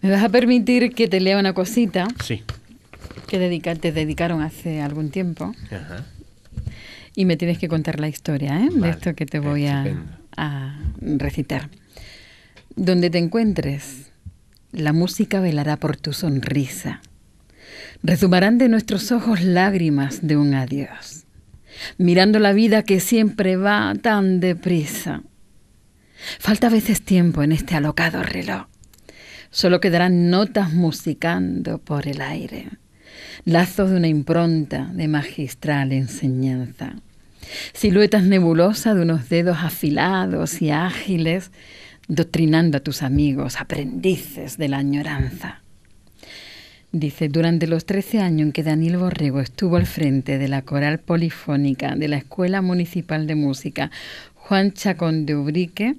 ¿Me vas a permitir que te lea una cosita? Sí. Que te dedicaron hace algún tiempo. Ajá. Y me tienes que contar la historia ¿eh? de esto que te voy a, a, recitar. Donde te encuentres, la música velará por tu sonrisa. Resumarán de nuestros ojos lágrimas de un adiós, mirando la vida que siempre va tan deprisa. Falta a veces tiempo en este alocado reloj. Solo quedarán notas musicando por el aire, lazos de una impronta de magistral enseñanza, siluetas nebulosas de unos dedos afilados y ágiles doctrinando a tus amigos, aprendices de la añoranza. Dice, durante los 13 años en que Daniel Borrego estuvo al frente de la coral polifónica de la Escuela Municipal de Música Juan Chacón de Ubrique,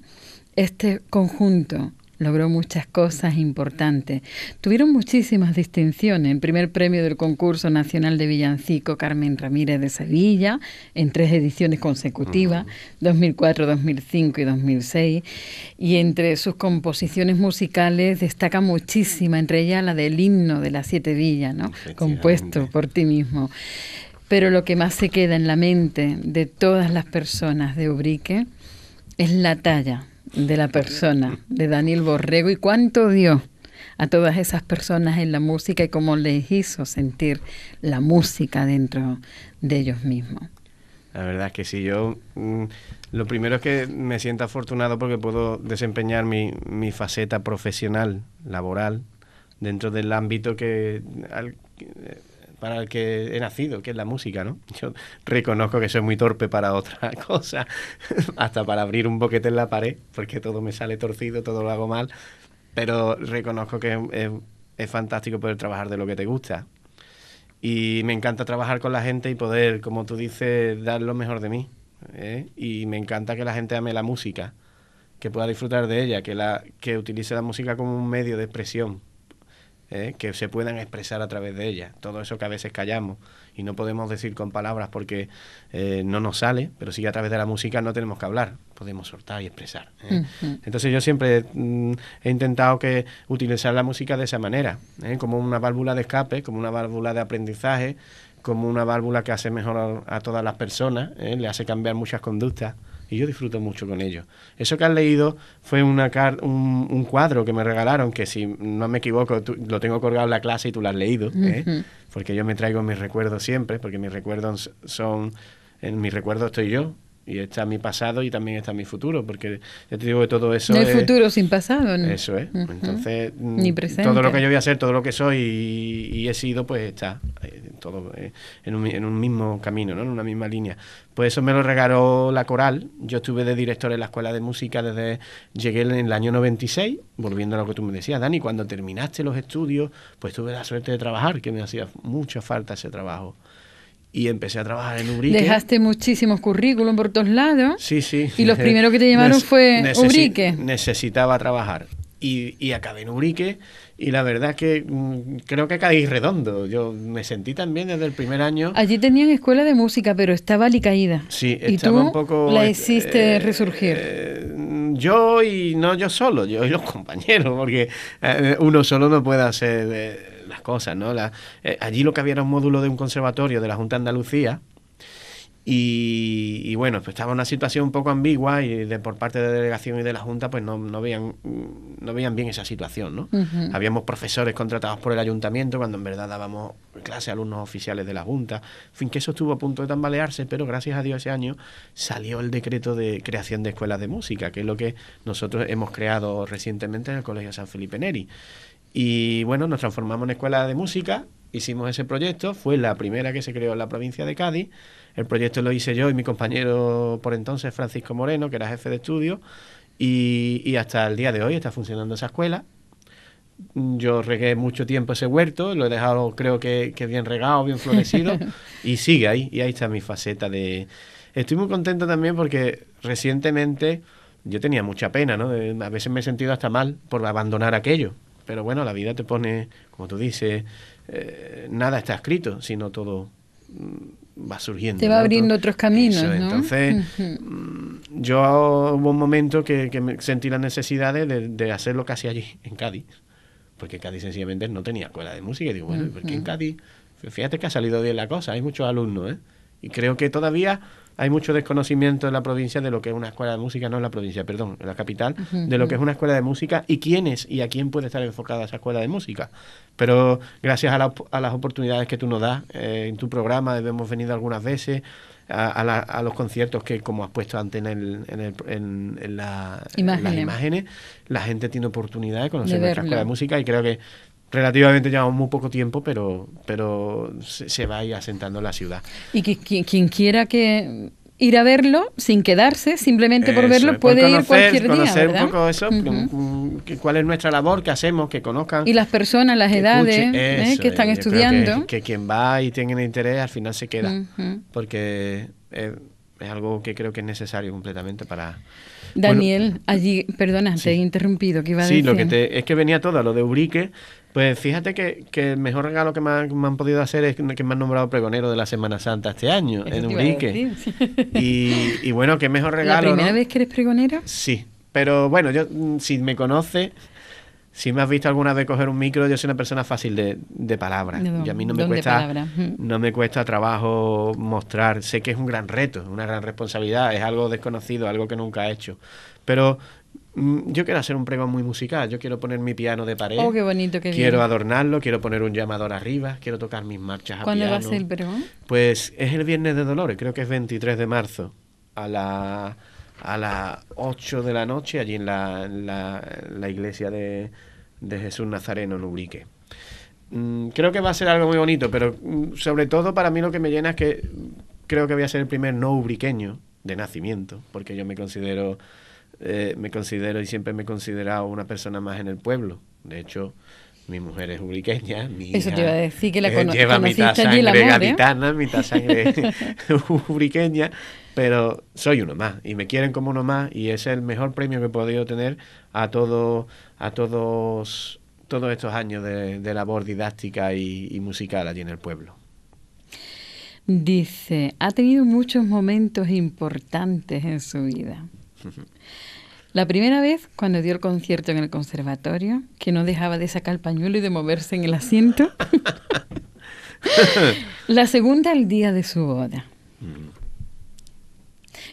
este conjunto logró muchas cosas importantes. Tuvieron muchísimas distinciones. El primer premio del concurso nacional de villancico Carmen Ramírez de Sevilla, en tres ediciones consecutivas, 2004, 2005 y 2006. Y entre sus composiciones musicales destaca muchísima, entre ellas la del himno de las siete villas, compuesto por ti mismo. Pero lo que más se queda en la mente de todas las personas de Ubrique es la talla de la persona, de Daniel Borrego, y cuánto dio a todas esas personas en la música y cómo les hizo sentir la música dentro de ellos mismos. La verdad es que sí, yo mm, lo primero es que me siento afortunado porque puedo desempeñar mi, mi faceta profesional, laboral, dentro del ámbito que, al, eh, para el que he nacido, que es la música, ¿no? Yo reconozco que soy muy torpe para otra cosa, hasta para abrir un boquete en la pared, porque todo me sale torcido, todo lo hago mal, pero reconozco que es, fantástico poder trabajar de lo que te gusta. Y me encanta trabajar con la gente y poder, como tú dices, dar lo mejor de mí. ¿eh? Y me encanta que la gente ame la música, que pueda disfrutar de ella, que, la, que utilice la música como un medio de expresión ¿eh? que se puedan expresar a través de ella. Todo eso que a veces callamos y no podemos decir con palabras porque eh, no nos sale, pero sí a través de la música no tenemos que hablar, podemos soltar y expresar. ¿eh? Entonces yo siempre mm, he intentado que utilizar la música de esa manera, como una válvula de escape, como una válvula de aprendizaje, como una válvula que hace mejor a, a todas las personas, le hace cambiar muchas conductas y yo disfruto mucho con ellos. Eso que has leído fue una car un, cuadro que me regalaron, que si no me equivoco, lo tengo colgado en la clase y tú lo has leído, ¿eh? porque yo me traigo mis recuerdos siempre, porque mis recuerdos son, en mis recuerdos estoy yo, y está mi pasado y también está mi futuro, porque yo te digo que todo eso. No hay futuro sin pasado, ¿no? Eso es. Entonces, mm, presente. todo lo que yo voy a ser, todo lo que soy y, he sido, pues está eh, todo eh, en un, mismo camino, ¿no? en una misma línea. Pues eso me lo regaló la coral. Yo estuve de director en la escuela de música desde. Llegué en el año 96, volviendo a lo que tú me decías, Dani, cuando terminaste los estudios, pues tuve la suerte de trabajar, que me hacía mucha falta ese trabajo y empecé a trabajar en Ubrique. Dejaste muchísimos currículum por todos lados. Sí, sí. Y los primeros que te llamaron fue Ubrique. Necesitaba trabajar. Y, y, acabé en Ubrique y la verdad es que mm, creo que caí redondo. Yo me sentí también desde el primer año. Allí tenían escuela de música, pero estaba alicaída. Sí, y tú un poco, la eh, hiciste eh, resurgir. Eh, yo y no yo solo, yo y los compañeros, porque uno solo no puede hacer cosas, ¿no? La, eh, allí lo que había era un módulo de un conservatorio de la Junta de Andalucía. Y, bueno, pues estaba una situación un poco ambigua y de, por parte de la delegación y de la Junta pues no, no, veían, no veían bien esa situación, ¿no? Habíamos profesores contratados por el ayuntamiento cuando en verdad dábamos clase a alumnos oficiales de la Junta. En fin, que eso estuvo a punto de tambalearse, pero gracias a Dios ese año salió el decreto de creación de escuelas de música, que es lo que nosotros hemos creado recientemente en el Colegio San Felipe Neri. Y bueno, nos transformamos en escuela de música, hicimos ese proyecto, fue la primera que se creó en la provincia de Cádiz. El proyecto lo hice yo y mi compañero por entonces, Francisco Moreno, que era jefe de estudio, y, hasta el día de hoy está funcionando esa escuela. Yo regué mucho tiempo ese huerto, lo he dejado creo que, que bien regado, bien florecido, y sigue ahí, y ahí está mi faceta de... Estoy muy contento también porque recientemente yo tenía mucha pena, ¿no? A veces me he sentido hasta mal por abandonar aquello, pero bueno, la vida te pone, como tú dices, eh, nada está escrito, sino todo mm, va surgiendo. Te va abriendo otros caminos. Entonces, mm, yo hubo un momento que, sentí la necesidad de, hacerlo casi allí, en Cádiz, porque Cádiz sencillamente no tenía escuela de música. Y digo, bueno, ¿y por porque en Cádiz, fíjate que ha salido bien la cosa, hay muchos alumnos, ¿eh? Y creo que todavía hay mucho desconocimiento en la provincia de lo que es una escuela de música, no en la provincia, perdón, en la capital, de lo que es una escuela de música y quién es y a quién puede estar enfocada esa escuela de música. Pero gracias a, las oportunidades que tú nos das eh, en tu programa, hemos venido algunas veces. A, los conciertos que, como has puesto antes en, las imágenes, la gente tiene oportunidad de conocer nuestra escuela de música y creo que relativamente llevamos muy poco tiempo, pero, pero se, va a asentando la ciudad. Y que, quien quiera que ir a verlo sin quedarse, simplemente por verlo, puede ir cualquier día. Conocer un poco eso, cuál es nuestra labor, qué hacemos, que conozcan. Y las personas, las edades ¿eh? que, están estudiando. Que, quien va y tiene interés al final se queda, porque es, algo que creo que es necesario completamente para... Daniel, allí, perdona, te he interrumpido, que iba sí, lo es que venía todo, lo de Ubrique... Pues fíjate que, el mejor regalo que me, han, podido hacer es que me han nombrado pregonero de la Semana Santa este año, en Urique. Y, y, bueno, qué mejor regalo. ¿La primera vez que eres pregonera Sí, pero bueno, yo mm, si me conoce, si me has visto alguna vez coger un micro, yo soy una persona fácil de, palabras. y a mí no me, cuesta, mm. no me cuesta trabajo mostrar. Sé que es un gran reto, una gran responsabilidad, es algo desconocido, algo que nunca he hecho. Pero Mm, yo quiero hacer un pregón muy musical, yo quiero poner mi piano de pared. Oh, bonito, Quiero adornarlo, quiero poner un llamador arriba, quiero tocar mis marchas a ¿Cuándo va a ser el pregón? Pues es el Viernes de Dolores, creo que es 23 de marzo, a la a las 8 de la noche allí en la, la, iglesia de, Jesús Nazareno en Ubrique. Mm, creo que va a ser algo muy bonito, pero mm, sobre todo para mí lo que me llena es que creo que voy a ser el primer no ubriqueño de nacimiento, porque yo me considero eh, me considero y siempre me he considerado una persona más en el pueblo. De hecho, mi mujer es ubriqueña, mi Eso te iba a decir que la lleva mitad sangre amor, ¿eh? gaditana, sangre ubriqueña, pero soy uno más y me quieren como uno más y es el mejor premio que he podido tener a todo, a todos todos estos años de, labor didáctica y musical allí en el pueblo. Dice, ha tenido muchos momentos importantes en su vida. La primera vez, cuando dio el concierto en el conservatorio, que no dejaba de sacar el pañuelo y de moverse en el asiento. la segunda, el día de su boda. Mm.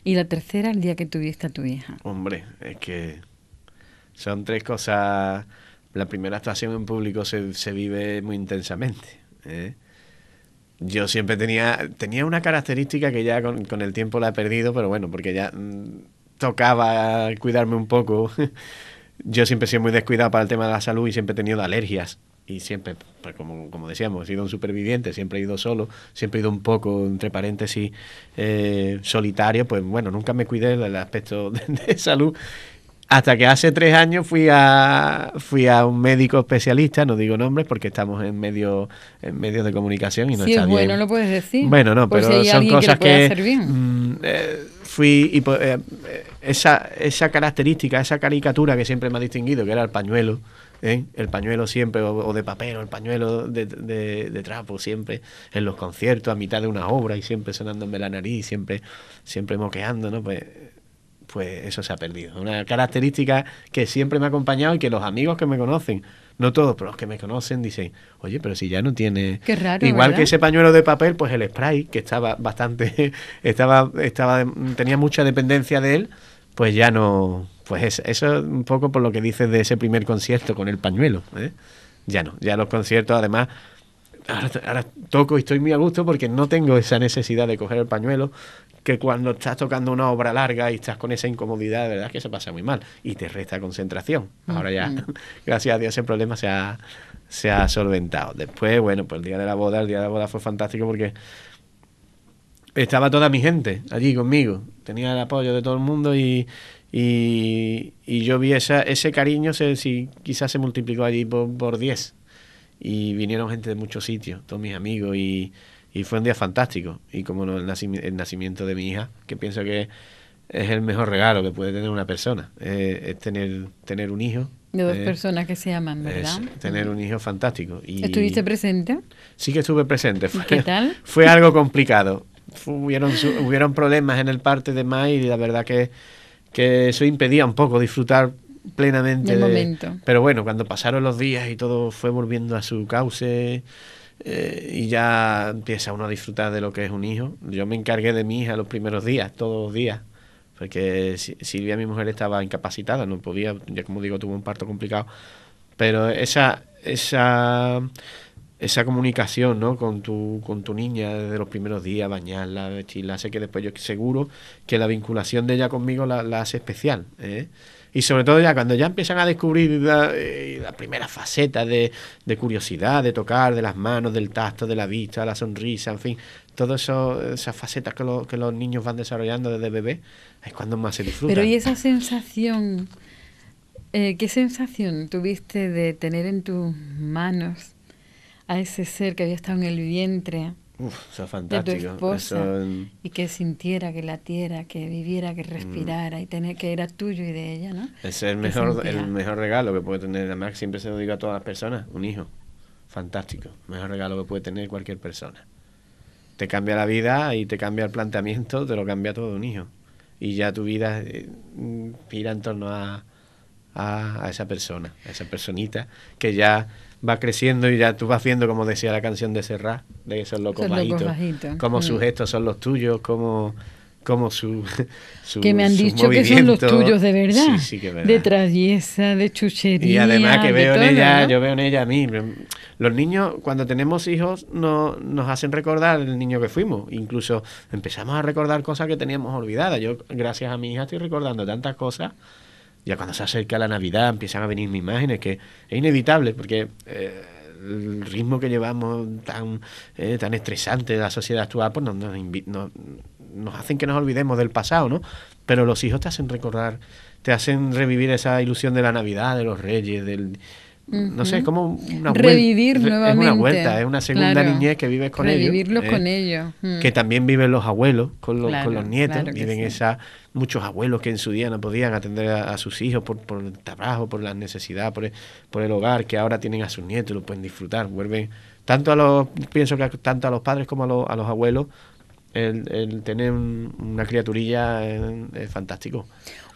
Y la tercera, el día que tuviste a tu hija. Hombre, es que son tres cosas. La primera actuación en público se, vive muy intensamente. ¿eh? Yo siempre tenía, tenía una característica que ya con, con, el tiempo la he perdido, pero bueno, porque ya mm, tocaba cuidarme un poco. Yo siempre he sido muy descuidado para el tema de la salud y siempre he tenido alergias. Y siempre, pues, como, decíamos, he sido un superviviente, siempre he ido solo, siempre he ido un poco, entre paréntesis, eh, solitario. Pues bueno, nunca me cuidé del aspecto de, salud hasta que hace tres años fui a fui a un médico especialista, no digo nombres porque estamos en medio en medios de comunicación y no sí, está bueno, bien. lo puedes decir. Bueno, no, pero son cosas que, fui y eh, eh, esa, esa característica, esa caricatura que siempre me ha distinguido, que era el pañuelo, ¿eh? el pañuelo siempre, o, de papel, o el pañuelo de, de, trapo, siempre en los conciertos, a mitad de una obra y siempre sonándome la nariz, siempre, siempre moqueando, ¿no? Pues, pues eso se ha perdido. Una característica que siempre me ha acompañado y que los amigos que me conocen no todos, pero los que me conocen dicen, oye, pero si ya no tiene... Qué raro, Igual que ese pañuelo de papel, pues el spray, que estaba bastante, estaba, estaba, tenía mucha dependencia de él, pues ya no... Pues eso, es un poco por lo que dices de ese primer concierto con el pañuelo. ¿eh? Ya no, ya los conciertos además... Ahora, ahora, toco y estoy muy a gusto porque no tengo esa necesidad de coger el pañuelo, que cuando estás tocando una obra larga y estás con esa incomodidad, de verdad que se pasa muy mal y te resta concentración. Mm, Ahora ya, mm. gracias a Dios, ese problema se ha, se ha solventado. Después, bueno, pues el día de la boda, el día de la boda fue fantástico porque estaba toda mi gente allí conmigo. Tenía el apoyo de todo el mundo y, y, yo vi ese cariño, se, si, quizás se multiplicó allí por 10. y vinieron gente de muchos sitios, todos mis amigos y y fue un día fantástico. Y como el, nacimiento de mi hija, que pienso que es el mejor regalo que puede tener una persona. Eh, es tener, tener un hijo. De dos eh, personas que se aman, ¿verdad? tener un hijo fantástico. Y ¿Estuviste presente? Sí que estuve presente. Fue, ¿Qué tal? Fue algo complicado. Hubieron, hubieron problemas en el parte de May y la verdad que, que eso impedía un poco disfrutar plenamente. el momento. Pero bueno, cuando pasaron los días y todo fue volviendo a su cauce eh, y ya empieza uno a disfrutar de lo que es un hijo. Yo me encargué de mi hija los primeros días, todos los días, porque Silvia, mi mujer, estaba incapacitada, no podía, ya como digo, tuvo un parto complicado. Pero esa, esa esa comunicación ¿no? con, tu, con tu niña desde los primeros días, bañarla, vestirla. Sé que después yo seguro que la vinculación de ella conmigo la, hace especial. ¿eh? Y sobre todo ya cuando ya empiezan a descubrir la, eh, primera faceta de, curiosidad, de tocar, de las manos, del tacto, de la vista, la sonrisa, en fin, todas esas facetas que, que los niños van desarrollando desde bebé, es cuando más se disfruta. Pero y esa sensación, eh, ¿qué sensación tuviste de tener en tus manos? a ese ser que había estado en el vientre Uf, tu esposa y que sintiera, que latiera, que viviera, que respirara mm. y tener que era tuyo y de ella, ¿no? Ese es el mejor, el mejor regalo que puede tener. Además, siempre se lo digo a todas las personas, un hijo. Fantástico. Mejor regalo que puede tener cualquier persona. Te cambia la vida y te cambia el planteamiento, te lo cambia todo un hijo. Y ya tu vida eh, gira en torno a, a, a esa persona, a esa personita que ya va creciendo y ya tú vas viendo, como decía la canción de Serrat, de esos locos, bajitos, sus mm. gestos son los tuyos, cómo como su, su, que me han dicho que son los tuyos de verdad, sí, sí, de traviesa de chuchería y además que veo en ella yo veo en ella a mí los niños cuando tenemos hijos no, nos hacen recordar el niño que fuimos incluso empezamos a recordar cosas que teníamos olvidadas yo gracias a mi hija estoy recordando tantas cosas ya cuando se acerca la Navidad empiezan a venir mis imágenes, que es inevitable, porque eh, el ritmo que llevamos tan, eh, tan estresante de la sociedad actual, pues nos, nos, hacen que nos olvidemos del pasado, ¿no? Pero los hijos te hacen recordar, te hacen revivir esa ilusión de la Navidad, de los reyes, del... No sé, como una Revivir nuevamente. Es una segunda niñez que vives con ellos. Revivirlos ¿eh? con ellos. Mm. Que también viven los abuelos, con los, nietos, viven esa muchos abuelos que en su día no podían atender a, sus hijos por, el trabajo, por la necesidad, por el, hogar, que ahora tienen a sus nietos, lo pueden disfrutar, vuelven, tanto a los, pienso que tanto a los padres como a, los, abuelos, el, tener una criaturilla eh, es, fantástico.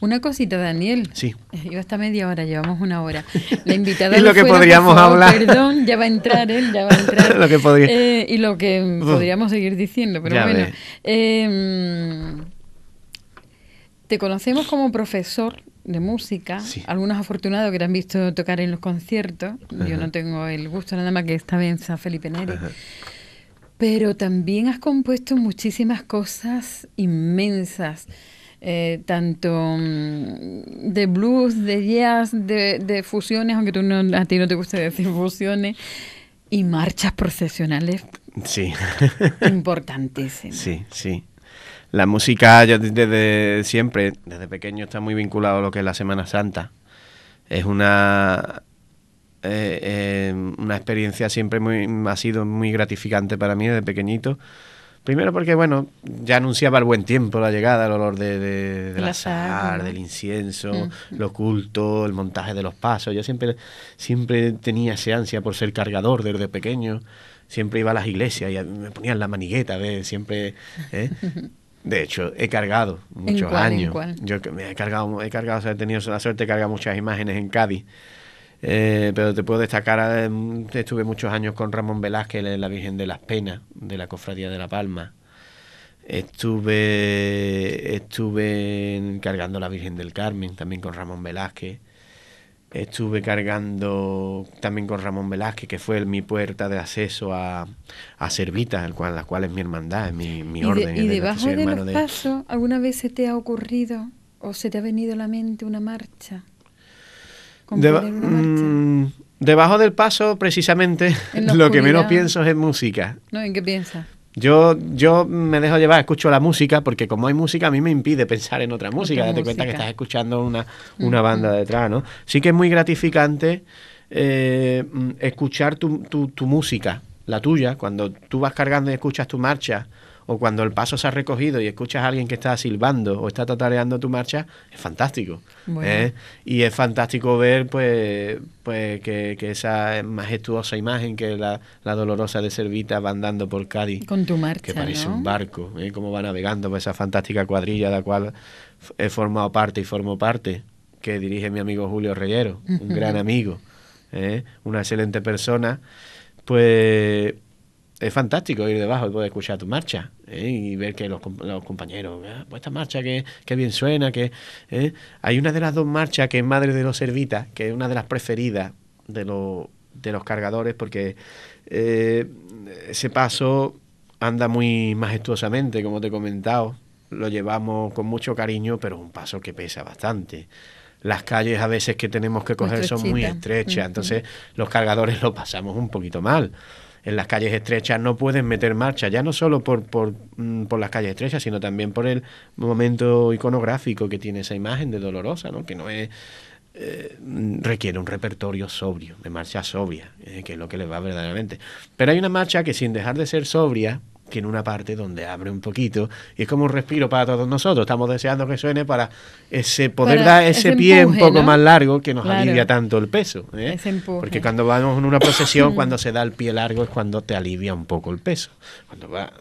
Una cosita, Daniel. Sí. Yo eh, hasta media hora, llevamos una hora. La invitada. es lo que podríamos hablar. Perdón, ya va a entrar, él, ya va a entrar. Eh, y lo que podríamos seguir diciendo, pero bueno. Te conocemos como profesor de música, algunos afortunados que te han visto tocar en los conciertos. Yo no tengo el gusto nada más que esta en San Felipe Neri. Pero también has compuesto muchísimas cosas inmensas. Eh, tanto mm, de blues, de jazz, de, fusiones, aunque tú no, a ti no te gusta decir fusiones, y marchas procesionales sí. importantísimas. Sí, sí la música ya desde siempre, desde pequeño está muy vinculado a lo que es la Semana Santa. Es una eh, eh, una experiencia siempre muy, ha sido muy gratificante para mí desde pequeñito. Primero porque, bueno, ya anunciaba el buen tiempo, la llegada, el olor de, del azar, del incienso, los mm. lo el montaje de los pasos. Yo siempre, siempre tenía esa ansia por ser cargador desde pequeño. Siempre iba a las iglesias y me ponían la manigueta, siempre... ¿eh? De hecho, he cargado muchos años. Yo me he cargado, he cargado, he tenido la suerte de cargar muchas imágenes en Cádiz. Eh, pero te puedo destacar, eh, estuve muchos años con Ramón Velázquez, la Virgen de las Penas, de la Cofradía de la Palma. Estuve, estuve cargando la Virgen del Carmen, también con Ramón Velázquez. Estuve cargando también con Ramón Velázquez, que fue mi puerta de acceso a, a Servita, el cual, la cual es mi hermandad, es mi, orden. y debajo de, los ¿alguna vez se te ha ocurrido o se te ha venido a la mente una marcha? Mm, debajo del paso, precisamente, lo que menos pienso es música. ¿en qué piensas? Yo, yo me dejo llevar, escucho la música, porque como hay música, a mí me impide pensar en otra música. Date cuenta que estás escuchando una, una banda detrás, ¿no? Sí que es muy gratificante eh, mm, escuchar tu, tu, tu música, la tuya, cuando tú vas cargando y escuchas tu marcha o cuando el paso se ha recogido y escuchas a alguien que está silbando o está tatareando tu marcha, es fantástico. ¿eh? Y es fantástico ver pues, pues que, esa majestuosa imagen que la, dolorosa de Servita va andando por Cádiz. Con tu marcha. Que parece un barco, ¿eh? cómo va navegando por esa fantástica cuadrilla de la cual he formado parte y formo parte, que dirige mi amigo Julio Reyero, un gran amigo, ¿eh? una excelente persona. Pues es fantástico ir debajo y poder escuchar tu marcha. ¿eh? y ver que los, los compañeros, ah, pues esta marcha que, bien suena, que ¿eh? hay una de las dos marchas que es Madre de los Servitas, que es una de las preferidas de, los, de los cargadores, porque eh, ese paso anda muy majestuosamente, como te he comentado, lo llevamos con mucho cariño, pero es un paso que pesa bastante las calles a veces que tenemos que coger son muy estrechas, entonces los cargadores lo pasamos un poquito mal en las calles estrechas no pueden meter marcha, ya no solo por, mm, por, las calles estrechas, sino también por el momento iconográfico que tiene esa imagen de Dolorosa, ¿no? que no es... Eh, requiere un repertorio sobrio, de marcha sobria, eh, que es lo que les va verdaderamente. Pero hay una marcha que sin dejar de ser sobria, que en una parte donde abre un poquito y es como un respiro para todos nosotros. Estamos deseando que suene para ese poder dar ese, pie un poco más largo que nos alivia tanto el peso. ¿eh? Porque cuando vamos en una procesión, cuando se da el pie largo es cuando te alivia un poco el peso. Cuando va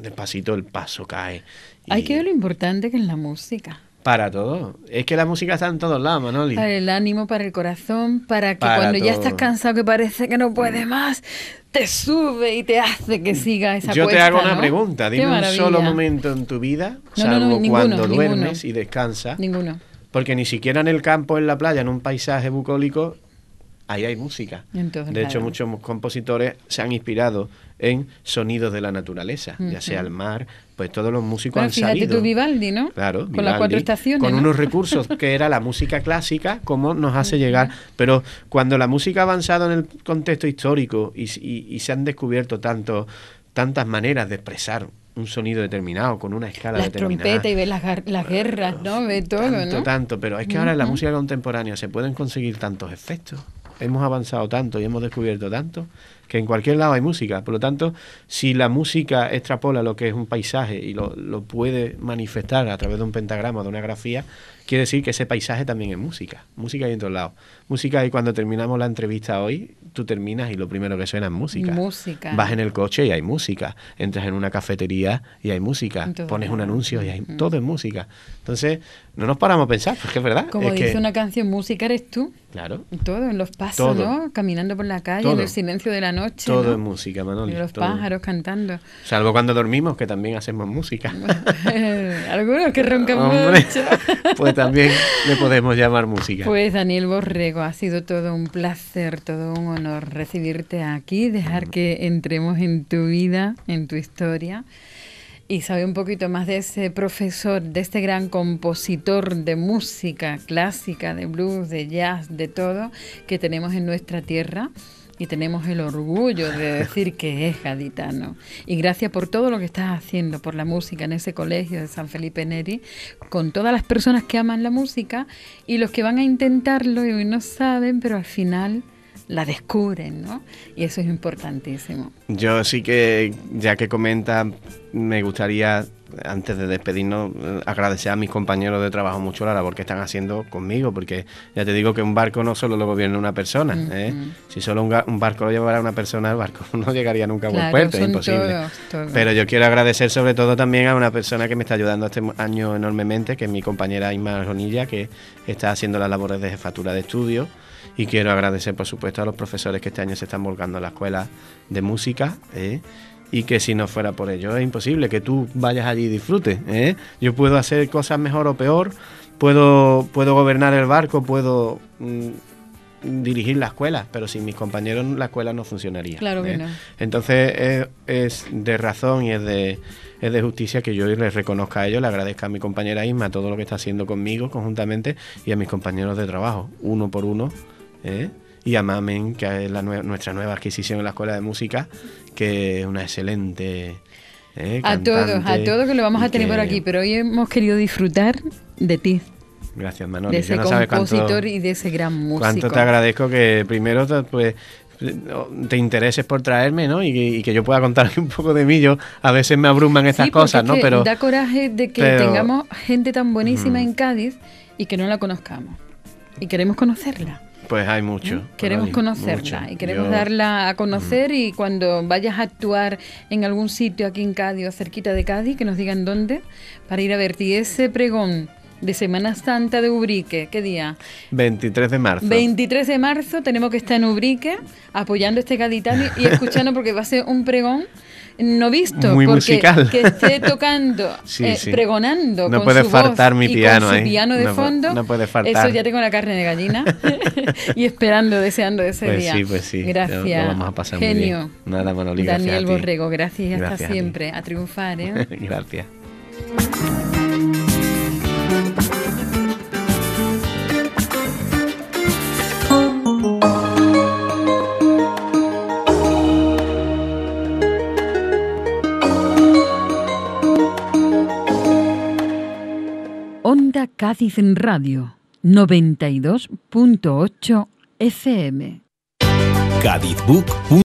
despacito el paso cae. Hay que ver lo importante que es la música. Para todo. Es que la música está en todos lados, Manoli. Para el ánimo, para el corazón, para que cuando ya estás cansado, que parece que no puedes mm. más, te sube y te hace que siga esa Yo te hago una pregunta. Dime un solo momento en tu vida, salvo cuando duermes y descansas. Ninguno. Porque ni siquiera en el campo, en la playa, en un paisaje bucólico, ahí hay música. de hecho, muchos compositores se han inspirado en sonidos de la naturaleza, ya sea el mar, pues todos los músicos bueno, han fíjate Vivaldi, ¿no? Claro, con las cuatro estaciones. Con unos recursos que era la música clásica, como nos hace llegar. Pero cuando la música ha avanzado en el contexto histórico y, y, se han descubierto tanto, tantas maneras de expresar un sonido determinado, con una escala determinada. la trompeta y ves las, las, guerras, ¿no? Ve todo, tanto, ¿no? Tanto, pero es que ahora en la música contemporánea se pueden conseguir tantos efectos. Hemos avanzado tanto y hemos descubierto tanto que en cualquier lado hay música. Por lo tanto, si la música extrapola lo que es un paisaje y lo, puede manifestar a través de un pentagrama, de una grafía, Quiere decir que ese paisaje también es música. Música hay en todos lados. Música y cuando terminamos la entrevista hoy, tú terminas y lo primero que suena es música. Música. Vas en el coche y hay música. Entras en una cafetería y hay música. Pones un anuncio y hay mm. todo es música. Entonces, no nos paramos a pensar, porque es verdad. Como es dice una canción, música eres tú. Claro. Todo, en los pasos, ¿no? Caminando por la calle, en el silencio de la noche. Todo es música, Manoli. Y los pájaros cantando. Salvo cuando dormimos, que también hacemos música. Algunos que roncan mucho también le podemos llamar música. Pues Daniel Borrego, ha sido todo un placer, todo un honor recibirte aquí, dejar que entremos en tu vida, en tu historia y sabe un poquito más de ese profesor, de este gran compositor de música clásica, de blues, de jazz, de todo que tenemos en nuestra tierra y tenemos el orgullo de decir que es gaditano. Y gracias por todo lo que estás haciendo, por la música en ese colegio de San Felipe Neri, con todas las personas que aman la música y los que van a intentarlo y hoy no saben, pero al final la descubren, ¿no? Y eso es importantísimo. Yo sí que, ya que comenta, me gustaría, antes de despedirnos, eh, agradecer a mis compañeros de trabajo mucho la labor que están haciendo conmigo, porque ya te digo que un barco no solo lo gobierna una persona. ¿eh? Si solo un, barco lo llevara una persona, el barco no llegaría nunca a buen puerto, es imposible. Pero yo quiero agradecer sobre todo también a una persona que me está ayudando este año enormemente, que es mi compañera Inma Jonilla, que está haciendo las labores de jefatura de estudio y quiero agradecer, por supuesto, a los profesores que este año se están volcando a la escuela de música. ¿eh? y que si no fuera por ello es imposible que tú vayas allí y disfrutes. ¿eh? Yo puedo hacer cosas mejor o peor, puedo, puedo gobernar el barco, puedo mm, dirigir la escuela, pero sin mis compañeros la escuela no funcionaría. Claro que ¿eh? no. Entonces es, de razón y es de, justicia que yo les reconozca a ellos, le agradezca a mi compañera Isma todo lo que está haciendo conmigo conjuntamente y a mis compañeros de trabajo, uno por uno ¿eh? y a Mamen, que es nuestra nueva adquisición en la Escuela de Música, que es una excelente... ¿eh? a todos, a todos que lo vamos a tener por aquí, pero hoy hemos querido disfrutar de ti. Gracias, Manolo. De ese compositor y de ese gran músico. Cuánto te agradezco que primero pues, te intereses por traerme, ¿no? Y, que yo pueda contar un poco de mí. Yo a veces me abruman estas cosas, Pero da coraje de que tengamos gente tan buenísima en Cádiz y que no la conozcamos. Y queremos conocerla. Pues hay mucho. ¿Eh? Queremos conocerla y queremos darla a conocer y cuando vayas a actuar en algún sitio aquí en Cádiz o cerquita de Cádiz, que nos digan dónde, para ir a ver Y ese pregón de Semana Santa de Ubrique. ¿Qué día? 23 de marzo. 23 de marzo tenemos que estar en Ubrique apoyando este gaditano y escuchando porque va a ser un pregón no visto. porque Que esté tocando, eh, pregonando. No con puede su faltar mi piano con ahí. Su piano de no, fondo. No puede faltar. Eso ya tengo la carne de gallina y esperando, deseando ese pues día. Sí, pues sí. Gracias. Genio. Nada, Daniel Borrego, gracias, y hasta siempre. a triunfar, ¿eh? gracias. Cádiz en Radio 92.8 FM.